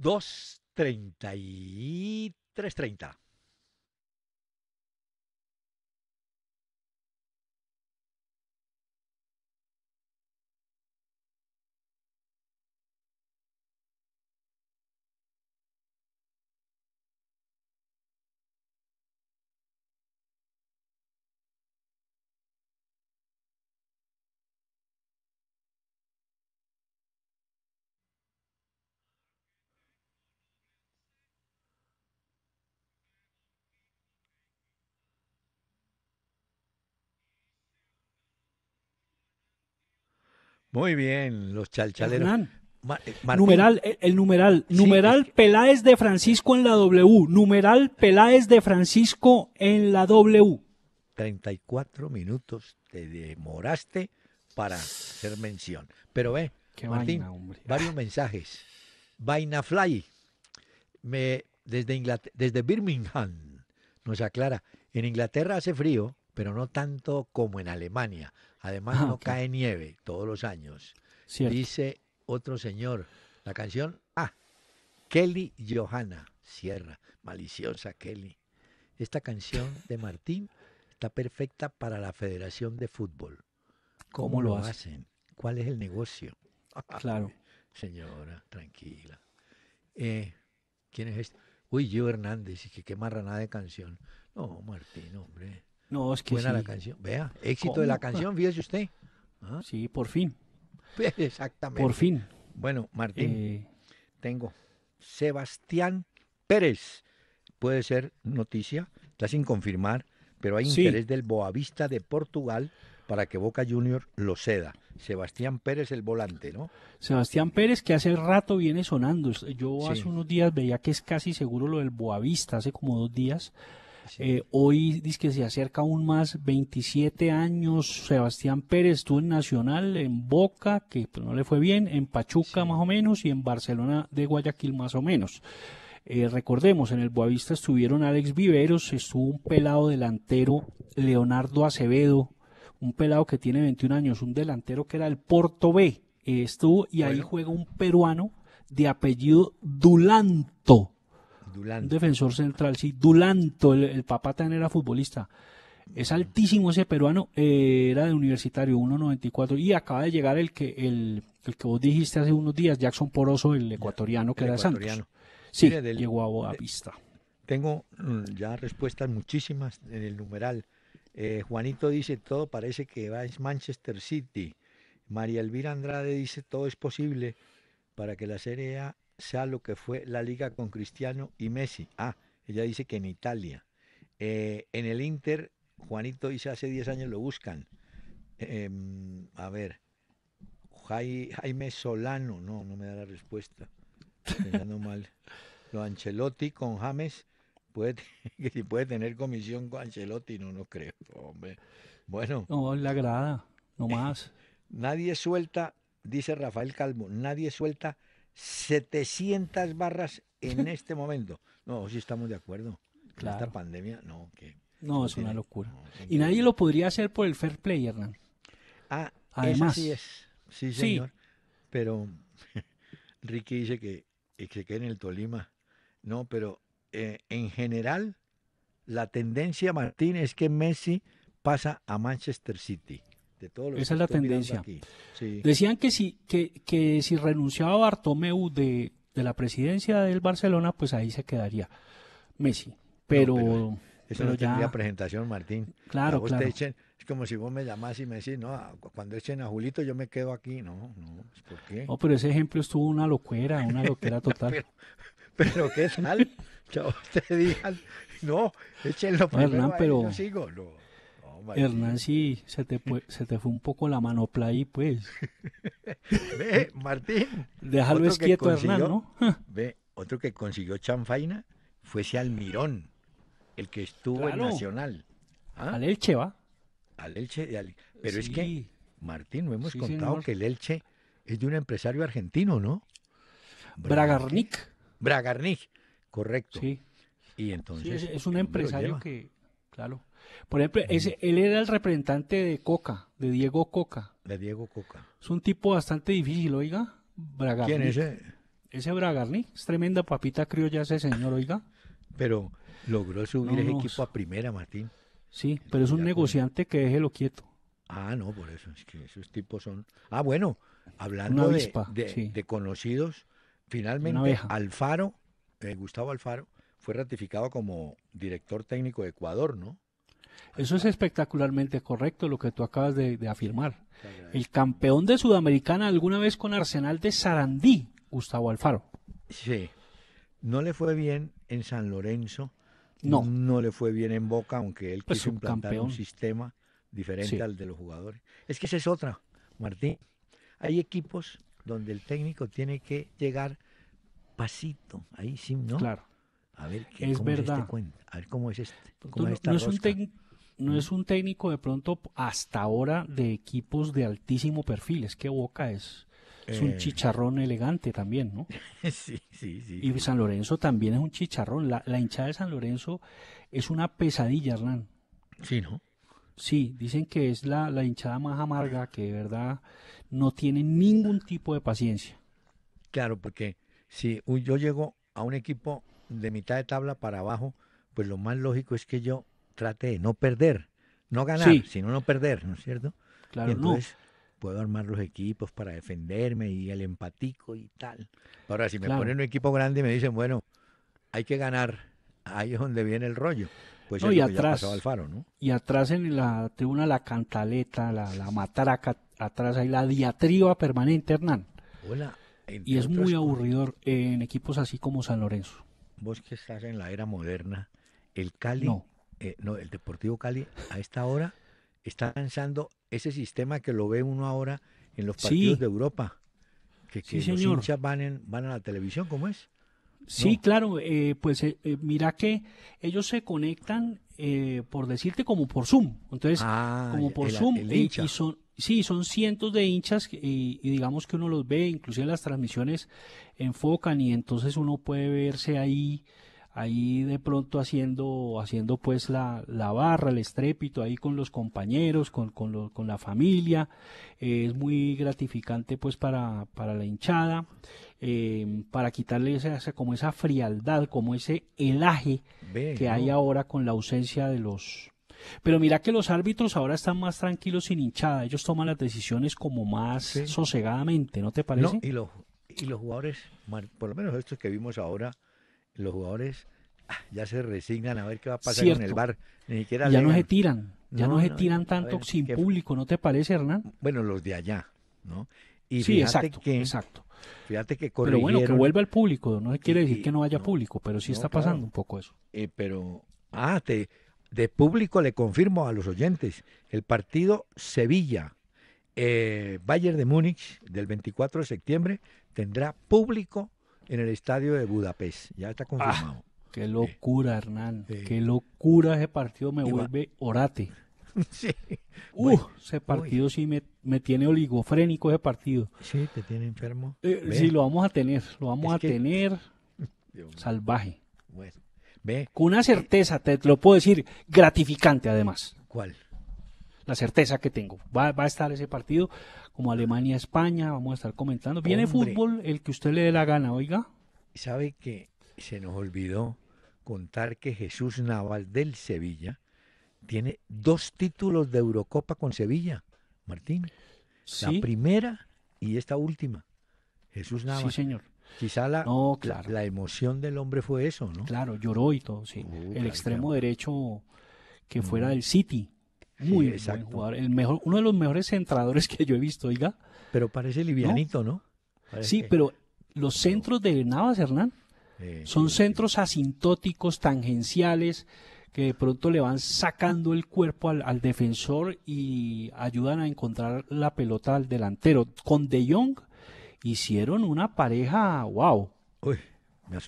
Speaker 1: 2.30 y 3.30.
Speaker 2: Muy bien, los chalchaleros. Eh, numeral, eh, el, numeral, numeral Peláez de Francisco en la W, numeral Peláez de Francisco en la W.
Speaker 1: 34 minutos te demoraste para hacer mención. Pero ve, Martín, varios mensajes. Vaina Fly, me, desde, desde Birmingham, nos aclara, en Inglaterra hace frío, pero no tanto como en Alemania. Además, ah, no cae nieve todos los años. Dice otro señor, la canción, ah, Kelly Johanna, Sierra, maliciosa Kelly. Esta canción de Martín está perfecta para la Federación de Fútbol. ¿Cómo, lo hacen? ¿Cuál es el negocio? Claro. Señora, tranquila. Eh, ¿Quién es este? Uy, Gio Hernández, y que qué marranada de canción. No, Martín, hombre. No, es que Buena la canción. Vea, éxito de la canción, fíjese usted. ¿Ah? Sí, por fin. Exactamente. Por fin. Bueno, Martín, eh, tengo Sebastián Pérez. Puede ser noticia, está sin confirmar, pero hay interés del Boavista de Portugal para que Boca Junior lo ceda. Sebastián Pérez el volante,
Speaker 2: ¿no? Sebastián Pérez que hace rato viene sonando. Yo hace unos días veía que es casi seguro lo del Boavista, hace como dos días. Eh, hoy dice que se acerca aún más 27 años. Sebastián Pérez estuvo en Nacional, en Boca, que pues, no le fue bien, en Pachuca más o menos y en Barcelona de Guayaquil más o menos. Eh, recordemos, en el Boavista estuvieron Alex Viveros, estuvo un pelado delantero, Leonardo Acevedo, un pelado que tiene 21 años, un delantero que era el Porto B, eh, estuvo y ahí juega un peruano de apellido Dulanto. Dulanto. defensor central, sí. Dulanto, el, papá también era futbolista. Es altísimo ese peruano, eh, era de universitario, 1.94, y acaba de llegar el que, el, que vos dijiste hace unos días, Jackson Poroso, el ecuatoriano que era ecuatoriano. Sí, llegó a pista Tengo mm, ya respuestas muchísimas en el numeral. Eh,
Speaker 1: Juanito dice, todo parece que va es Manchester City. María Elvira Andrade dice, todo es posible para que la Serie A sea lo que fue la liga con Cristiano y Messi. Ah, ella dice que en Italia. Eh, en el Inter, Juanito dice hace 10 años lo buscan. Em, a ver, Jaime Solano, no, no me da la respuesta. Pensando mal. Lo Ancelotti con James, puede, que si puede tener comisión con Ancelotti, no, no creo, hombre. Bueno. No, la grada, no más. nadie suelta, dice Rafael Calvo, nadie suelta 700 barras en este momento. No, si estamos de acuerdo. Esta pandemia, no, que... No, es una locura. y nadie lo
Speaker 2: podría hacer por el fair play, Hernán. Ah, además. sí Sí, señor.
Speaker 1: Pero Ricky dice que, que quede en el Tolima. No, pero eh, en general, la tendencia, Martín, es que Messi
Speaker 2: pasa a Manchester City.
Speaker 1: Esa es la tendencia.
Speaker 2: Decían que si, que, que si renunciaba Bartomeu de, de, la presidencia del Barcelona, pues ahí se quedaría Messi. Pero, eso no
Speaker 1: presentación, Martín. Claro, claro. es como si vos me llamás y me decís, no, cuando echen a Julito yo me quedo aquí. No, no, pues, ¿por qué? No, pero
Speaker 2: ese ejemplo estuvo una locura, una locura total. pero, qué tal, que a digan, no, échenlo primero, pero...
Speaker 1: sigo, no. Hernán,
Speaker 2: sí, se te, fue, se te fue un poco la manopla ahí, pues.
Speaker 1: Ve, Martín. Déjalo es quieto, Hernán, ¿no? ve, otro que consiguió chanfaina fue ese Almirón, el que estuvo en Nacional. ¿ah? Al Elche, va. Al Elche. Pero es que, Martín, no hemos contado que el Elche es de un empresario argentino, ¿no? Bragarnik. Bragarnik, correcto.
Speaker 2: Sí. Y entonces. es, un empresario que, claro, por ejemplo, ese, él era el representante de Coca, de Diego Coca. De Diego Coca. Es un tipo bastante difícil, oiga. ¿Quién es ese? Ese Bragarni, es tremenda papita criolla ese señor, oiga. Pero logró subir el ese equipo a primera, Martín. Sí, pero es un negociante que que déjelo quieto.
Speaker 1: Ah, no, por eso, es que esos tipos son... Ah, bueno, hablando de, conocidos, finalmente Alfaro, eh, Gustavo Alfaro, fue ratificado como director técnico de Ecuador, ¿no?
Speaker 2: Eso es espectacularmente correcto lo que tú acabas de, afirmar. El campeón de Sudamericana alguna vez con Arsenal de Sarandí, Gustavo Alfaro. Sí. No le fue bien
Speaker 1: en San Lorenzo. No. No le fue bien en Boca, aunque él pues quiso implantar campeón. un sistema diferente al de los jugadores. Es que esa es otra, Martín. Hay equipos donde el técnico tiene que llegar pasito, ahí sí, ¿no? Claro. A ver, qué, es cómo este verdad. Es a ver cómo es este. no, es un
Speaker 2: no es un técnico de pronto hasta ahora de equipos de altísimo perfil, es que Boca es, es un eh. chicharrón elegante también, ¿no?
Speaker 1: sí, sí, sí. Y San
Speaker 2: Lorenzo también es un chicharrón. La, hinchada de San Lorenzo es una pesadilla, Hernán. Sí, ¿no? Sí, dicen que es la, la hinchada más amarga, que de verdad no tiene ningún tipo de paciencia. Claro, porque si yo llego a un equipo de mitad
Speaker 1: de tabla para abajo, pues lo más lógico es que yo trate de no perder, no ganar, sino no perder, ¿no es cierto? Claro, entonces puedo armar los equipos para defenderme y el empatico y tal. Ahora, si me ponen un equipo grande y me dicen, bueno, hay que ganar, ahí es donde viene el rollo. Pues yo es atrás, Alfaro, ¿no?
Speaker 2: Y atrás en la tribuna la cantaleta, la, mataraca, atrás hay la diatriba permanente, Hernán. Hola. Y es muy aburridor en equipos así como San Lorenzo.
Speaker 1: Vos que estás en la era moderna, el Cali no. Eh, no, el Deportivo Cali a esta hora está lanzando ese sistema que lo ve uno ahora en los partidos de Europa. Que, que los hinchas van, en, van a la televisión, ¿cómo es?
Speaker 2: Sí, claro, eh, pues eh, mira que ellos se conectan, por decirte, como por Zoom. Entonces, ah, como por Zoom, y, son, sí, son cientos de hinchas y, y, digamos que uno los ve, inclusive las transmisiones enfocan y entonces uno puede verse ahí ahí de pronto haciendo, haciendo pues la, barra, el estrépito ahí con los compañeros, con, la familia. Eh, es muy gratificante pues para, para la hinchada, eh, para quitarle esa, como esa frialdad, como ese elaje que hay ahora con la ausencia de los... Pero mira que los árbitros ahora están más tranquilos sin hinchada, ellos toman las decisiones como más sosegadamente, ¿no te parece?
Speaker 1: y, los, y los jugadores, por lo menos estos que vimos ahora, los jugadores ah, ya se resignan a ver qué va a pasar en el bar. ya no se tiran, ya no, se tiran tanto sin
Speaker 2: público, ¿no te parece, Hernán? Bueno, los de allá, ¿no? Y sí, exacto, exacto. Fíjate que Pero bueno, que vuelva el público, no quiere decir que no haya público, pero sí está pasando un poco eso.
Speaker 1: Eh, pero, ah, de público le confirmo a los oyentes, el partido Sevilla, eh, Bayern de Múnich, del 24 de septiembre, tendrá público en el estadio de Budapest. Ya está ah, confirmado.
Speaker 2: qué locura, Hernán. Qué locura ese partido me vuelve orate. sí. Uh, ese partido sí me, tiene oligofrénico ese partido. Sí, te tiene enfermo. Eh, sí, lo vamos a tener, lo vamos a tener salvaje.
Speaker 1: Bueno, ve.
Speaker 2: Con una certeza, te lo puedo decir, gratificante además. ¿Cuál? la certeza que tengo. Va, a estar ese partido como Alemania-España, vamos a estar comentando. Viene fútbol, el que usted le dé la gana, oiga. ¿Sabe que se nos olvidó
Speaker 1: contar que Jesús Naval del Sevilla tiene dos títulos de Eurocopa con Sevilla, Martín? La primera y esta última.
Speaker 2: Jesús Naval. Sí, señor. Quizá la, la, emoción del hombre fue eso, ¿no? Claro, lloró y todo, sí. Uh, el extremo derecho que fuera del City, muy exacto. buen jugador. El mejor, uno de los mejores centradores que yo he visto, oiga. Pero parece livianito, ¿no? sí, pero los centros de Navas, Hernán, son centros asintóticos, tangenciales, que de pronto le van sacando el cuerpo al, defensor y ayudan a encontrar la pelota al delantero. Con De Jong hicieron una pareja, wow.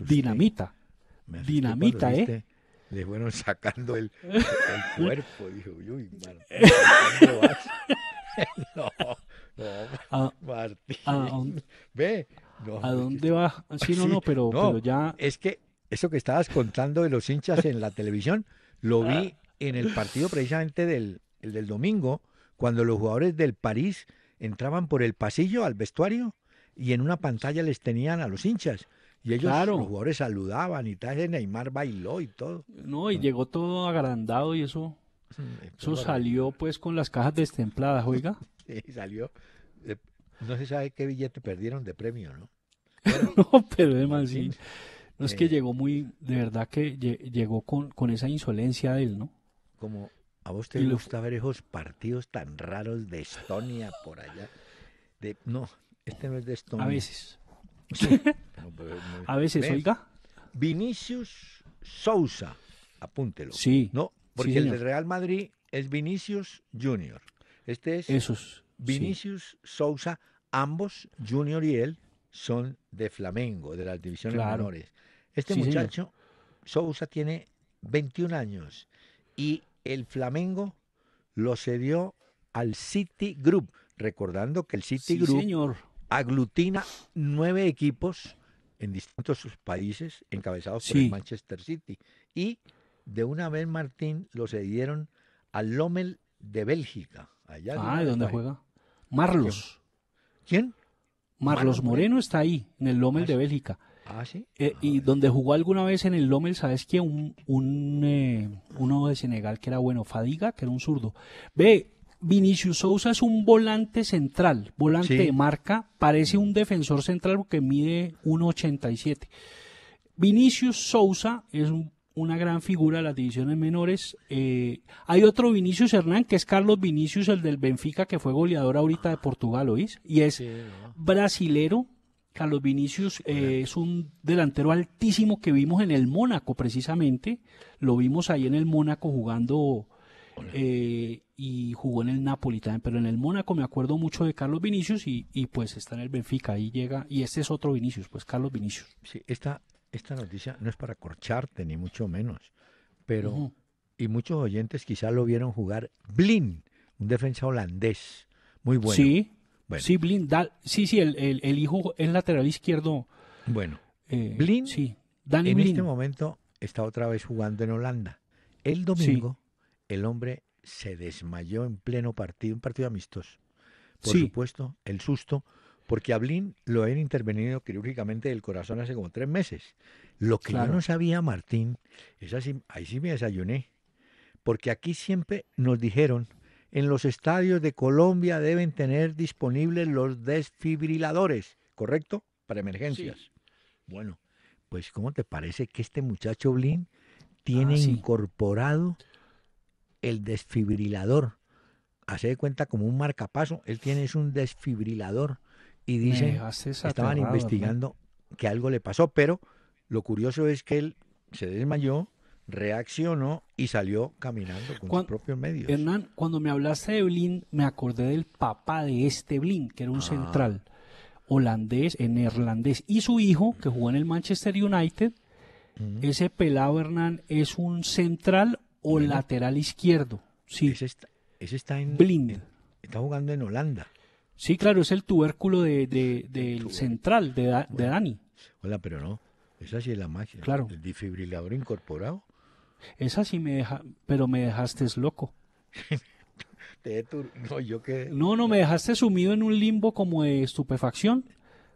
Speaker 2: Dinamita. dinamita, ¿eh? Le fueron sacando el,
Speaker 1: cuerpo. Dijo, uy, ¿dónde eh. vas? no, no, ve. Ah, ah, ah, ¿A dónde va? Sí, no, no, pero, ya. Es que eso que estabas contando de los hinchas en la televisión, lo vi en el partido precisamente del, del domingo, cuando los jugadores del París entraban por el pasillo al vestuario y en una pantalla les tenían a los hinchas. Y ellos, los jugadores saludaban y tal, Neymar bailó y todo.
Speaker 2: No, y llegó todo agrandado y eso, eso salió pues con las cajas destempladas, oiga.
Speaker 1: sí, salió. Eh, no se sabe qué billete perdieron de premio, ¿no?
Speaker 2: no, pero es más sí. No es que eh. llegó muy, de verdad que llegó con, con esa insolencia de él, ¿no? Como a vos te gusta ver esos
Speaker 1: partidos tan raros de Estonia por allá. De, no, este no es de Estonia. A veces. a veces, Vinicius Sousa, apúntelo. Sí. ¿no? Porque el del Real Madrid es Vinicius Junior. Este es Vinicius Souza, Sousa, ambos, Junior y él, son de Flamengo, de las divisiones menores. Este muchacho, Sousa, tiene 21 años y el Flamengo lo cedió al City Group, recordando que el City Group aglutina nueve equipos en distintos países encabezados por el Manchester City. Y de una vez, Martín, lo cedieron al Lommel de
Speaker 2: Bélgica.
Speaker 1: Allá ¿de ah, ¿dónde juega?
Speaker 2: Marlos. ¿Quién? Marlos Moreno está ahí, en el Lommel ah, de Bélgica. Ah, sí. Eh, y donde jugó alguna vez en el Lommel, ¿sabes quién? Un, un eh, uno de Senegal que era bueno, Fadiga, que era un zurdo. Ve, Vinicius Sousa es un volante central, volante de marca, parece un defensor central porque mide 1,87. Vinicius Sousa es una gran figura de las divisiones menores. Eh, hay otro Vinicius Hernán, que es Carlos Vinicius, el del Benfica, que fue goleador ahorita de Portugal, ¿oís? Y es brasilero. Carlos Vinicius eh, es un delantero altísimo que vimos en el Mónaco, precisamente. Lo vimos ahí en el Mónaco jugando y jugó en el Napoli pero en el Mónaco me acuerdo mucho de Carlos Vinicius y, pues está en el Benfica, ahí llega, y este es otro Vinicius, pues Carlos Vinicius. Sí, esta, esta noticia no es para corcharte,
Speaker 1: ni mucho menos, pero, y muchos oyentes quizás lo vieron jugar Blin,
Speaker 2: un defensa holandés, muy bueno. Sí, sí, Blin, sí, sí, el, el, el, hijo es lateral izquierdo. Bueno, eh, Blin, sí, en este momento
Speaker 1: está otra vez jugando en Holanda. El domingo, el hombre se desmayó en pleno partido, un partido amistoso. Por supuesto, el susto, porque a Blin lo han intervenido quirúrgicamente del corazón hace como tres meses. Lo que yo no sabía, Martín, es así, ahí sí me desayuné, porque aquí siempre nos dijeron, en los estadios de Colombia deben tener disponibles los desfibriladores, ¿correcto? Para emergencias. Bueno, pues ¿cómo te parece que este muchacho Blin tiene ah, incorporado el desfibrilador. Hace de cuenta como un marcapaso. Él tiene un desfibrilador. Y dice, estaban investigando que algo le pasó, pero lo curioso es que él se desmayó, reaccionó y salió caminando con su sus
Speaker 2: propios medios. Hernán, cuando me hablaste de Blin, me acordé del papá de este Blin, que era un ah. central holandés, en neerlandés, y su hijo, que jugó en el Manchester United. Ese pelado Hernán es un central o lateral izquierdo. Sí. Ese está, en. Blind. está jugando en Holanda. Sí, claro, es el tubérculo de, central de, Dani. Hola, pero no. Esa sí es la magia. Claro. El desfibrilador incorporado. Esa sí me deja. Pero me dejaste loco. No, no, me dejaste sumido en un limbo como de estupefacción,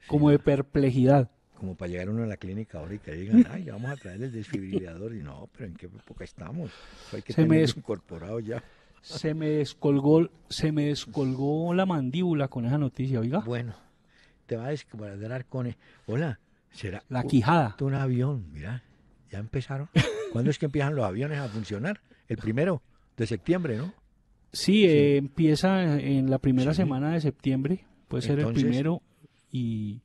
Speaker 2: como de perplejidad
Speaker 1: como para llegar uno a la clínica ahora y que digan, ay, vamos a traer el desfibrilador. Y no, pero ¿en qué época pues, estamos? hay que se me incorporado ya.
Speaker 2: Se me, descolgó, se me descolgó la mandíbula con esa noticia, oiga. Bueno, te va a descuadrar con... Hola,
Speaker 1: será... La quijada.
Speaker 2: Un, avión, mira, ya empezaron. ¿Cuándo es que empiezan los aviones a funcionar? El primero de septiembre, ¿no? Sí, eh, empieza en la primera semana de septiembre, puede ser el primero y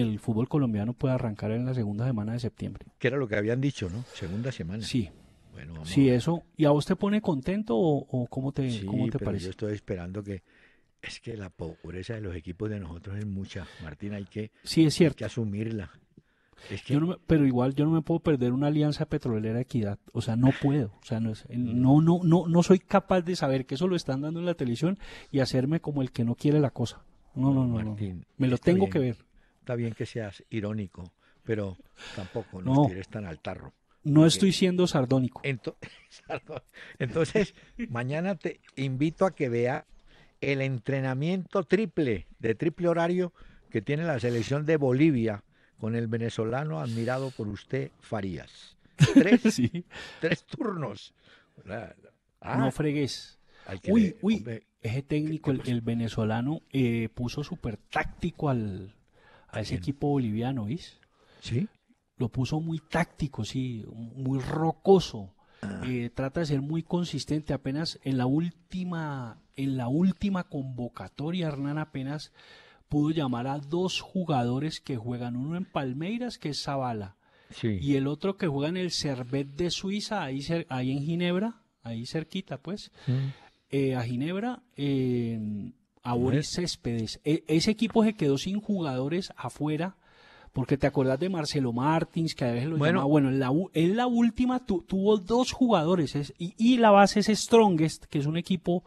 Speaker 2: el fútbol colombiano puede arrancar en la segunda semana de septiembre. Que era lo que habían dicho, ¿no? Segunda semana. Sí. Bueno, sí, eso. ¿Y a vos te pone contento o, o cómo te, cómo te parece? Yo
Speaker 1: estoy esperando que, es que la pobreza de los equipos de nosotros es mucha, Martín, hay
Speaker 2: que, sí, es cierto. asumirla. pero igual yo no me puedo perder una alianza petrolera equidad, o sea, no puedo, o sea, mm. no, no, no, no, soy capaz de saber que eso lo están dando en la televisión y hacerme como el que no quiere la cosa. No, no, no, me lo tengo que ver.
Speaker 1: Está bien que seas irónico, pero tampoco no. tan al
Speaker 2: No estoy siendo sardónico.
Speaker 1: Entonces, mañana te invito a que vea el entrenamiento triple, de triple horario, que tiene la selección de Bolivia con el venezolano admirado por usted, Farías. Tres,
Speaker 2: tres turnos. Ah. no fregues. uy, uy, ese técnico, el, venezolano, eh, puso súper táctico al, a ese equipo boliviano, ¿viste? Sí. Lo puso muy táctico, sí, muy rocoso. Ah. Eh, trata de ser muy consistente. Apenas en la última, en la última convocatoria, Hernán apenas pudo llamar a dos jugadores que juegan, uno en Palmeiras, que es Zavala, sí. y el otro que juega en el Servet de Suiza, ahí, en Ginebra, ahí cerquita, pues, mm. eh, a Ginebra. Eh, a Céspedes. E, ese equipo se quedó sin jugadores afuera. Porque te acordás de Marcelo Martins, que a veces lo bueno, Bueno, en la, última tuvo dos jugadores. y, la base es Strongest, que es un equipo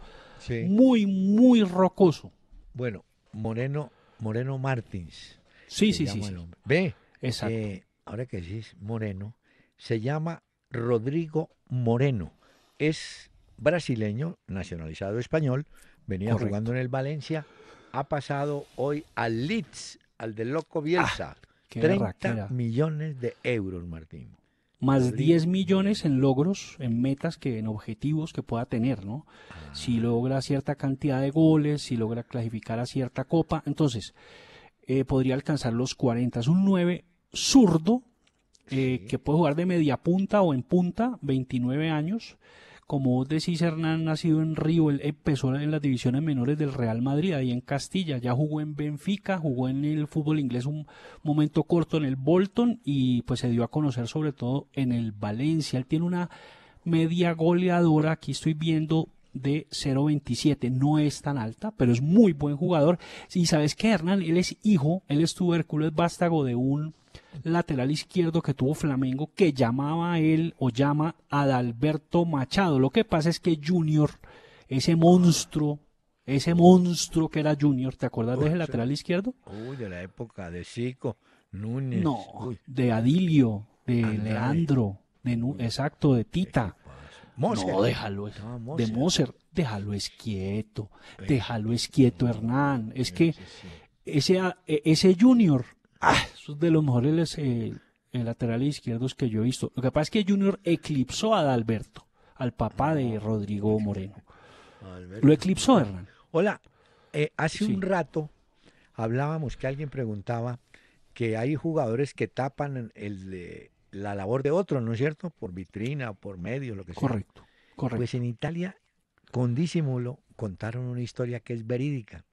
Speaker 2: muy, muy rocoso. Bueno, Moreno, Moreno Martins.
Speaker 1: Sí, sí, sí, Ve. Eh, ahora que decís Moreno, se llama Rodrigo Moreno. Es brasileño, nacionalizado español, venía jugando en el Valencia, ha pasado hoy al Leeds, al de Loco Bielsa. 30 ah, millones de euros, Martín.
Speaker 2: Más 10 millones en logros, en metas, que en objetivos que pueda tener, ¿no? Ah. Si logra cierta cantidad de goles, si logra clasificar a cierta copa, entonces eh, podría alcanzar los 40. Es un 9 zurdo, eh, que puede jugar de media punta o en punta, 29 años como decís, Hernán, nacido en Río, él empezó en las divisiones menores del Real Madrid, ahí en Castilla, ya jugó en Benfica, jugó en el fútbol inglés un momento corto en el Bolton y pues se dio a conocer sobre todo en el Valencia. Él tiene una media goleadora, aquí estoy viendo de 0.27, no es tan alta, pero es muy buen jugador. Y sabes que Hernán, él es hijo, él es tubérculo, es vástago de un lateral izquierdo que tuvo Flamengo que llamaba él o llama a Adalberto Machado. Lo que pasa es que Junior, ese monstruo, ese monstruo que era Junior, ¿te acuerdas de ese lateral izquierdo? Uy, de la época de Chico, Núñez. No, de Adilio, de Leandro, de exacto, de Tita. No, déjalo. De Moser, déjalo es quieto. Déjalo es quieto, Hernán. Es que ese, e, ese Junior Ah, ah de los mejores eh, laterales izquierdos que yo he visto. Lo que pasa es que Junior eclipsó a Dalberto, al papá de ah. Rodrigo Moreno. Lo eclipsó, Hernán. Hola, eh, hace un rato hablábamos que alguien preguntaba
Speaker 1: que hay jugadores que tapan la labor de otro, ¿no es cierto? Por vitrina, por medio, lo que sea. Correcto, correcto. Pues en Italia, con disimulo, contaron una historia que es verídica.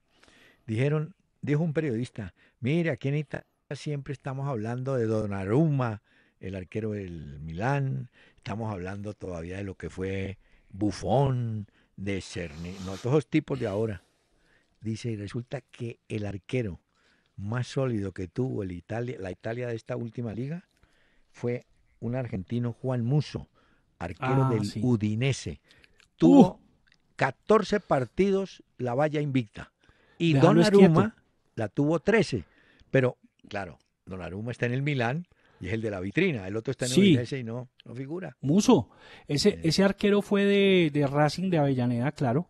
Speaker 1: Dijeron, dijo un periodista, mire, aquí en Italia siempre estamos hablando de Donnarumma, el arquero del Milán, estamos hablando todavía de lo que fue Buffon, de Cerni no todos los tipos de ahora. Dice, y resulta que el arquero más sólido que tuvo Italia, la Italia de esta última liga fue un argentino, Juan Musso arquero ah, del Udinese. Uh. Tuvo 14 partidos la valla invicta. Y Don Donnarumma la tuvo 13. Pero claro, Donnarumma está en el Milán y es el de la vitrina, el otro está en el y
Speaker 2: no, no figura. Muso, ese, eh. ese arquero fue de, Racing de Avellaneda, claro.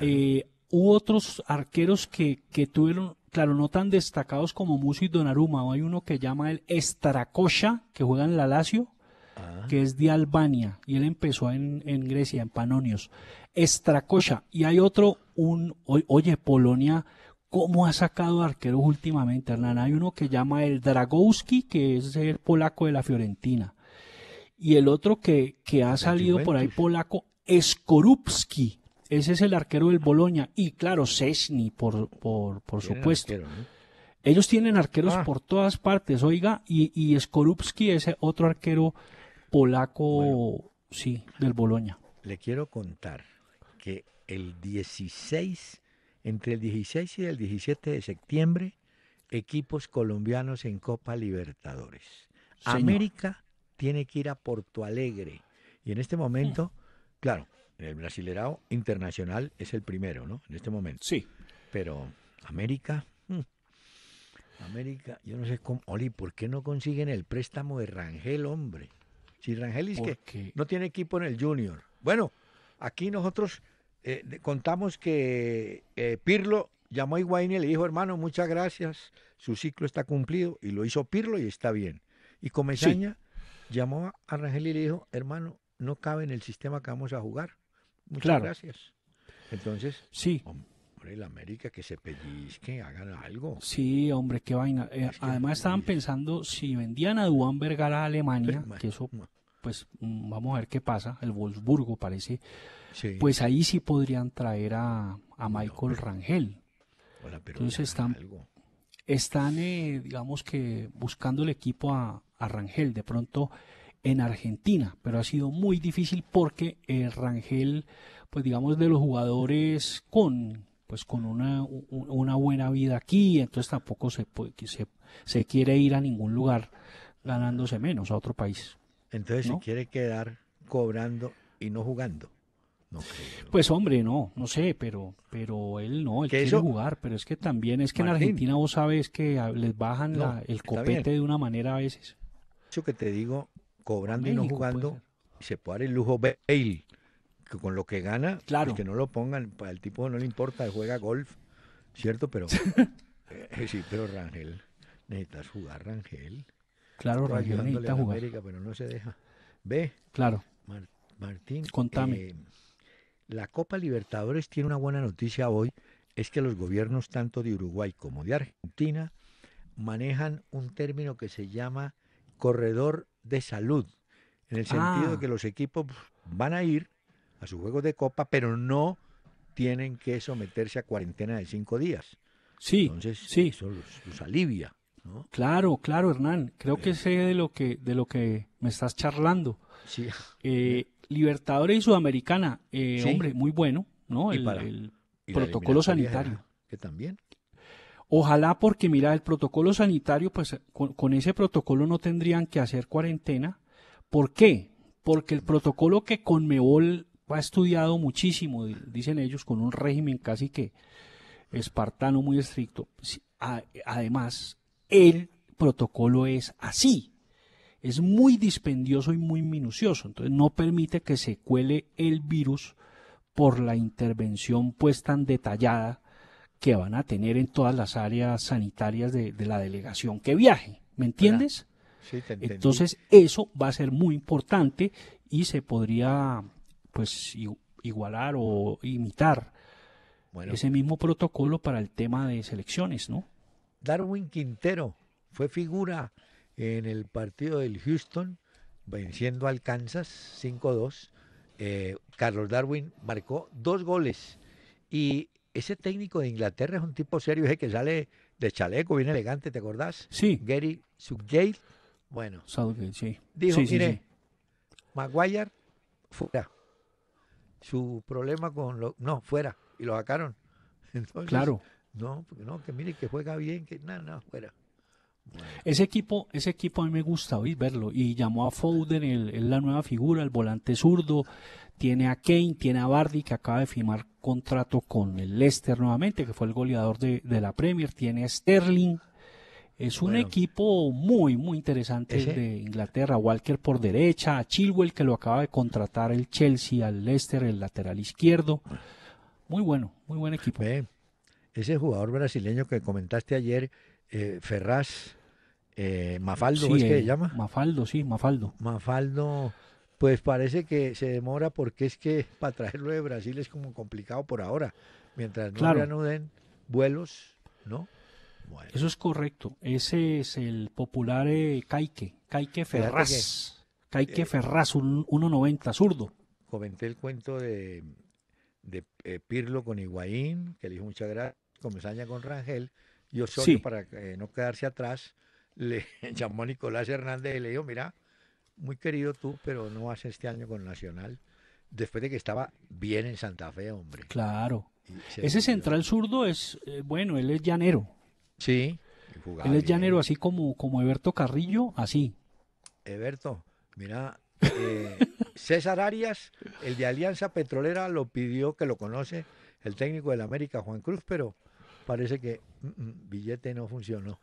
Speaker 2: Eh, hubo otros arqueros que, tuvieron, claro, no tan destacados como Muso y Donnarumma. Hay uno que llama el Estracosha, que juega en la Lazio, ah. que es de Albania, y él empezó en, Grecia, en Panonios. Estracocha. y hay otro, un, oye, Polonia cómo ha sacado arqueros últimamente, Hernán. Hay uno que llama el Dragowski, que es el polaco de la Fiorentina. Y el otro que, ha salido por ahí polaco, Skorupski. Ese es el arquero del Boloña. Y claro, Cesny, por, por, supuesto. Ellos tienen arqueros ah. por todas partes, oiga. Y, y Skorupski es otro arquero polaco, sí, del Boloña.
Speaker 1: Le quiero contar que el 16 entre el 16 y el 17 de septiembre equipos colombianos en Copa Libertadores. América tiene que ir a Porto Alegre y en este momento, claro, el Brasilerao Internacional es el primero, ¿no? En este momento. Sí. Pero América, hmm. América, yo no sé cómo, Oli, ¿por qué no consiguen el préstamo de Rangel, hombre? Si Rangel es que no tiene equipo en el Junior. Bueno, aquí nosotros eh, contamos que eh, Pirlo llamó a Higuaín y le dijo, hermano, muchas gracias, su ciclo está cumplido, y lo hizo Pirlo y está bien. Y Comesaña llamó a Rangel y le dijo, hermano, no cabe en el sistema que vamos a jugar. Muchas gracias. Entonces, sí. hombre, la América que se pellizque,
Speaker 2: hagan algo. Sí, hombre, qué vaina. Eh, además estaban pensando, si vendían a Duan Vergara a Alemania, pues, que eso, pues mm, vamos a ver qué pasa, el Wolfsburgo parece pues ahí sí podrían traer a, a Michael Rangel. Entonces están, están eh, digamos que, buscando el equipo a, Rangel, de pronto en Argentina, pero ha sido muy difícil porque el Rangel, pues digamos, de los jugadores con pues con una, una buena vida aquí, entonces tampoco se, puede, se, quiere ir a ningún lugar ganándose menos a otro país. Entonces se quiere quedar cobrando y no jugando. Pues hombre, no, no sé, pero, pero él no, él quiere jugar, pero es que también es que en Argentina vos sabes que les bajan el copete de una manera a veces. Eso que te digo, cobrando y no jugando,
Speaker 1: se puede dar el lujo él que con lo que gana, pues claro. que no lo pongan, para el tipo no le importa, juega golf, ¿cierto? Pero eh, eh, sí, pero Rangel, necesitas jugar, Rangel. Claro, Rangel necesita jugar. pero no se deja. Ve. Claro. Martín. Contame. Eh, la Copa Libertadores tiene una buena noticia hoy, es que los gobiernos tanto de Uruguay como de Argentina manejan un término que se llama corredor de salud, en el sentido de ah. que los equipos van a ir a sus juegos de copa, pero no tienen
Speaker 2: que someterse a cuarentena de cinco días. Sí, entonces sí. eso los, alivia. Claro, claro, Hernán. Creo que eh. sé de lo que de lo que me estás charlando. Eh, Libertadores y Sudamericana, eh, hombre, muy bueno, ¿no? El, protocolo sanitario. Que también. Ojalá porque, mira, el protocolo sanitario, pues con, ese protocolo no tendrían que hacer cuarentena. ¿Por qué? Porque el protocolo que con Conmebol ha estudiado muchísimo, dicen ellos, con un régimen casi que espartano muy estricto. Además, el protocolo es así es muy dispendioso y muy minucioso, entonces no permite que se cuele el virus por la intervención pues tan detallada que van a tener en todas las áreas sanitarias de, la delegación que viaje, ¿me entiendes?
Speaker 1: Sí, te Entonces
Speaker 2: eso va a ser muy importante y se podría pues igualar o imitar ese mismo protocolo para el tema de selecciones, ¿no? Darwin Quintero
Speaker 1: fue figura en el partido del Houston, venciendo al Kansas 5-2, eh, Carlos Darwin marcó dos goles. Y ese técnico de Inglaterra es un tipo serio, es que sale de chaleco, bien elegante, ¿te acordás? Sí. Gary Southgate. Bueno. sí. Dijo, mire, Maguire, fuera. Su problema con lo, No, fuera. Y lo sacaron.
Speaker 3: claro.
Speaker 1: No, no, que mire, que juega bien, que nada, no, no, fuera.
Speaker 2: Ese equipo, ese equipo a mí me gusta hoy verlo. Y llamó a Foden, es la nueva figura, el volante zurdo. Tiene a Kane, tiene a Bardi, que acaba de firmar contrato con el Leicester nuevamente, que fue el goleador de, la Premier. Tiene a Sterling. Es un equipo muy, muy interesante de Inglaterra. Walker por derecha, a Chilwell, que lo acaba de contratar el Chelsea, al Leicester, el lateral izquierdo. Muy bueno, muy buen equipo. Ese jugador brasileño que comentaste ayer eh, Ferraz,
Speaker 1: eh, Mafaldo, sí, ¿es que se eh, llama? Mafaldo, sí, Mafaldo. Mafaldo, pues parece que se demora porque es que para traerlo de Brasil es como complicado por ahora. Mientras no claro. vuelos, ¿no?
Speaker 2: Eso es correcto. Ese es el popular eh, Caique, Caique Ferraz. Caique Ferraz, un 1.90, zurdo.
Speaker 1: Comenté el cuento de, Pirlo con Higuaín, que le dijo muchas gracias, ya con Rangel, yo Osorio, para eh, no quedarse atrás, le llamó Nicolás Hernández y le dijo, mira, muy querido tú, pero no hace este año con Nacional, después de que estaba bien en Santa Fe, hombre.
Speaker 2: Claro. Ese central zurdo es, eh, bueno, él es llanero. Sí. Él es llanero, así como, como Eberto Carrillo, así.
Speaker 1: Eberto, mira, eh, César Arias, el de Alianza Petrolera, lo pidió que lo conoce el técnico del América, Juan Cruz, pero parece que mm, mm, billete no funcionó.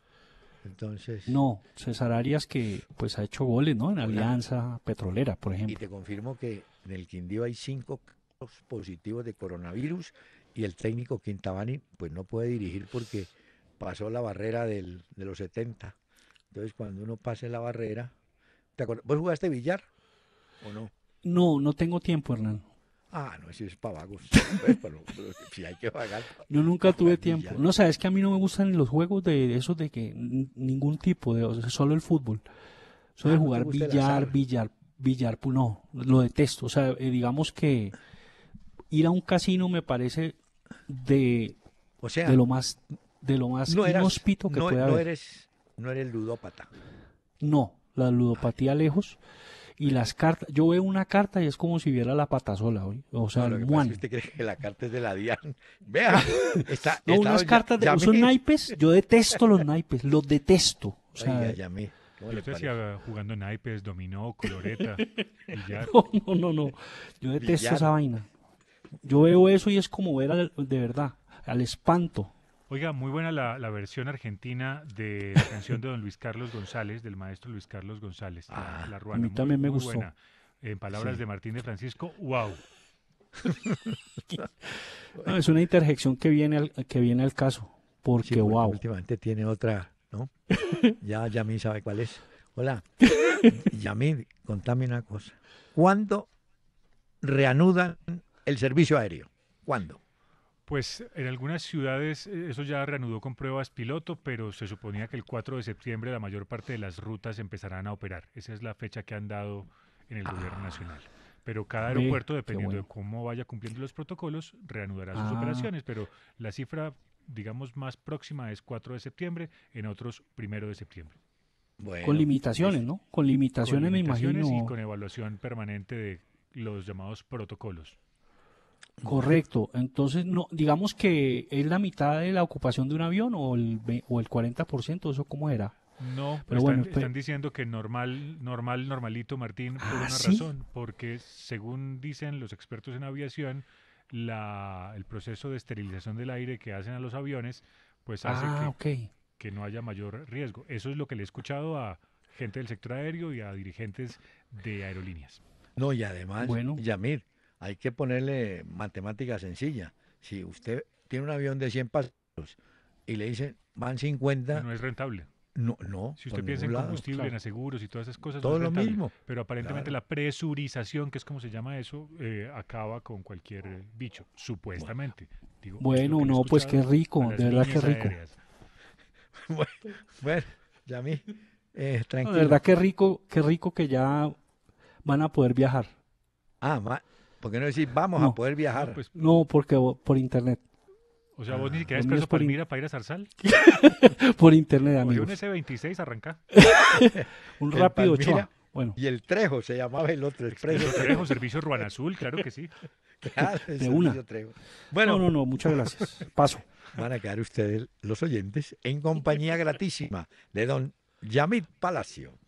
Speaker 2: Entonces. No, César Arias que pues ha hecho goles, ¿no? En Alianza Petrolera, por ejemplo. Y
Speaker 1: te confirmo que en el Quindío hay cinco positivos de coronavirus y el técnico Quintabani pues no puede dirigir porque pasó la barrera del, de los 70. Entonces cuando uno pase la barrera, ¿te acuerdas? ¿Vos jugaste billar o no?
Speaker 2: No, no tengo tiempo, Hernán.
Speaker 1: Ah, no, si es para vagos. si hay que pagar. Yo nunca tuve tiempo. No,
Speaker 2: sabes que a mí no me gustan los juegos de esos de que ningún tipo, de, o sea, solo el fútbol. Eso de ah, jugar billar, billar, billar, pues no, lo detesto. O sea, eh, digamos que ir a un casino me parece de, o sea, de lo más, de lo más inhóspito que no, puede haber. No
Speaker 1: eres, no ludópata.
Speaker 2: No, la ludopatía lejos y las cartas, yo veo una carta y es como si viera la patasola, hoy o sea, no, usted
Speaker 1: cree que la carta es de la DIAN.
Speaker 3: Vea, está, no, unas cartas, de, son naipes, yo detesto los
Speaker 2: naipes, los detesto.
Speaker 3: O sea, Yo te decía ah, jugando naipes, dominó, coloreta,
Speaker 2: No, no, no, yo detesto esa vaina. Yo veo eso y es como ver al, de verdad, al espanto.
Speaker 3: Oiga, muy buena la, versión argentina de la canción de don Luis Carlos González, del maestro Luis Carlos González. la Ruana. Ah, a mí también me gustó. En palabras de Martín de Francisco, wow.
Speaker 2: es una interjección que viene al, que viene al caso, porque, wow. Últimamente tiene otra, ¿no?
Speaker 1: ya Yamín sabe cuál es. Hola. Yamid, contame una cosa. ¿Cuándo reanudan el servicio aéreo? ¿Cuándo?
Speaker 3: Pues en algunas ciudades eh, eso ya reanudó con pruebas piloto, pero se suponía que el 4 de septiembre la mayor parte de las rutas empezarán a operar. Esa es la fecha que han dado en el gobierno ah, nacional. Pero cada aeropuerto, dependiendo de cómo vaya cumpliendo los protocolos, reanudará sus ah. operaciones. Pero la cifra, digamos, más próxima es 4 de septiembre, en otros 1 de septiembre. con limitaciones, pues, ¿no?
Speaker 2: Con limitaciones, con limitaciones Y con
Speaker 3: evaluación permanente de los llamados protocolos.
Speaker 2: Correcto. Entonces, no, digamos que es la mitad de la ocupación de un avión o el, o el 40%, ¿eso cómo era?
Speaker 3: No, pero, están, bueno, están, diciendo que normal, normal, normalito, Martín, por ah, una razón, porque según dicen los expertos en aviación, la, el proceso de esterilización del aire que hacen a los aviones, pues hace ah, que, que no haya mayor riesgo. Eso es lo que le he escuchado a gente del sector aéreo y a dirigentes de aerolíneas.
Speaker 1: No, y además, bueno. Yamir, hay que ponerle matemática sencilla. Si usted tiene un avión de 100 pasajeros y le dicen van 50... No es rentable. No, no. Si usted piensa en combustible, en aseguros y todas esas cosas, todo lo mismo. Pero aparentemente la
Speaker 3: presurización, que es como se llama eso, eh, acaba con cualquier bicho, supuestamente. Bueno, no, pues qué rico, eh, de verdad qué rico. bueno,
Speaker 1: ya mí,
Speaker 2: tranquilo. de verdad qué rico, qué rico que ya van a poder viajar. Ah, va...
Speaker 1: ¿Por qué no decir, vamos a poder viajar?
Speaker 2: No, pues, porque por internet. O
Speaker 1: sea, vos ni ah, siquiera es preso para ir a Zarzal.
Speaker 3: por internet, amigos. un S26 arranca. un rápido Palmira, Bueno. Y el Trejo se llamaba el otro, el Trejo. El servicio Ruan Azul, claro que sí. de una.
Speaker 2: Bueno, no, no, no, muchas
Speaker 1: gracias. Paso. Van a quedar ustedes, los oyentes, en compañía gratísima de don Yamit Palacio.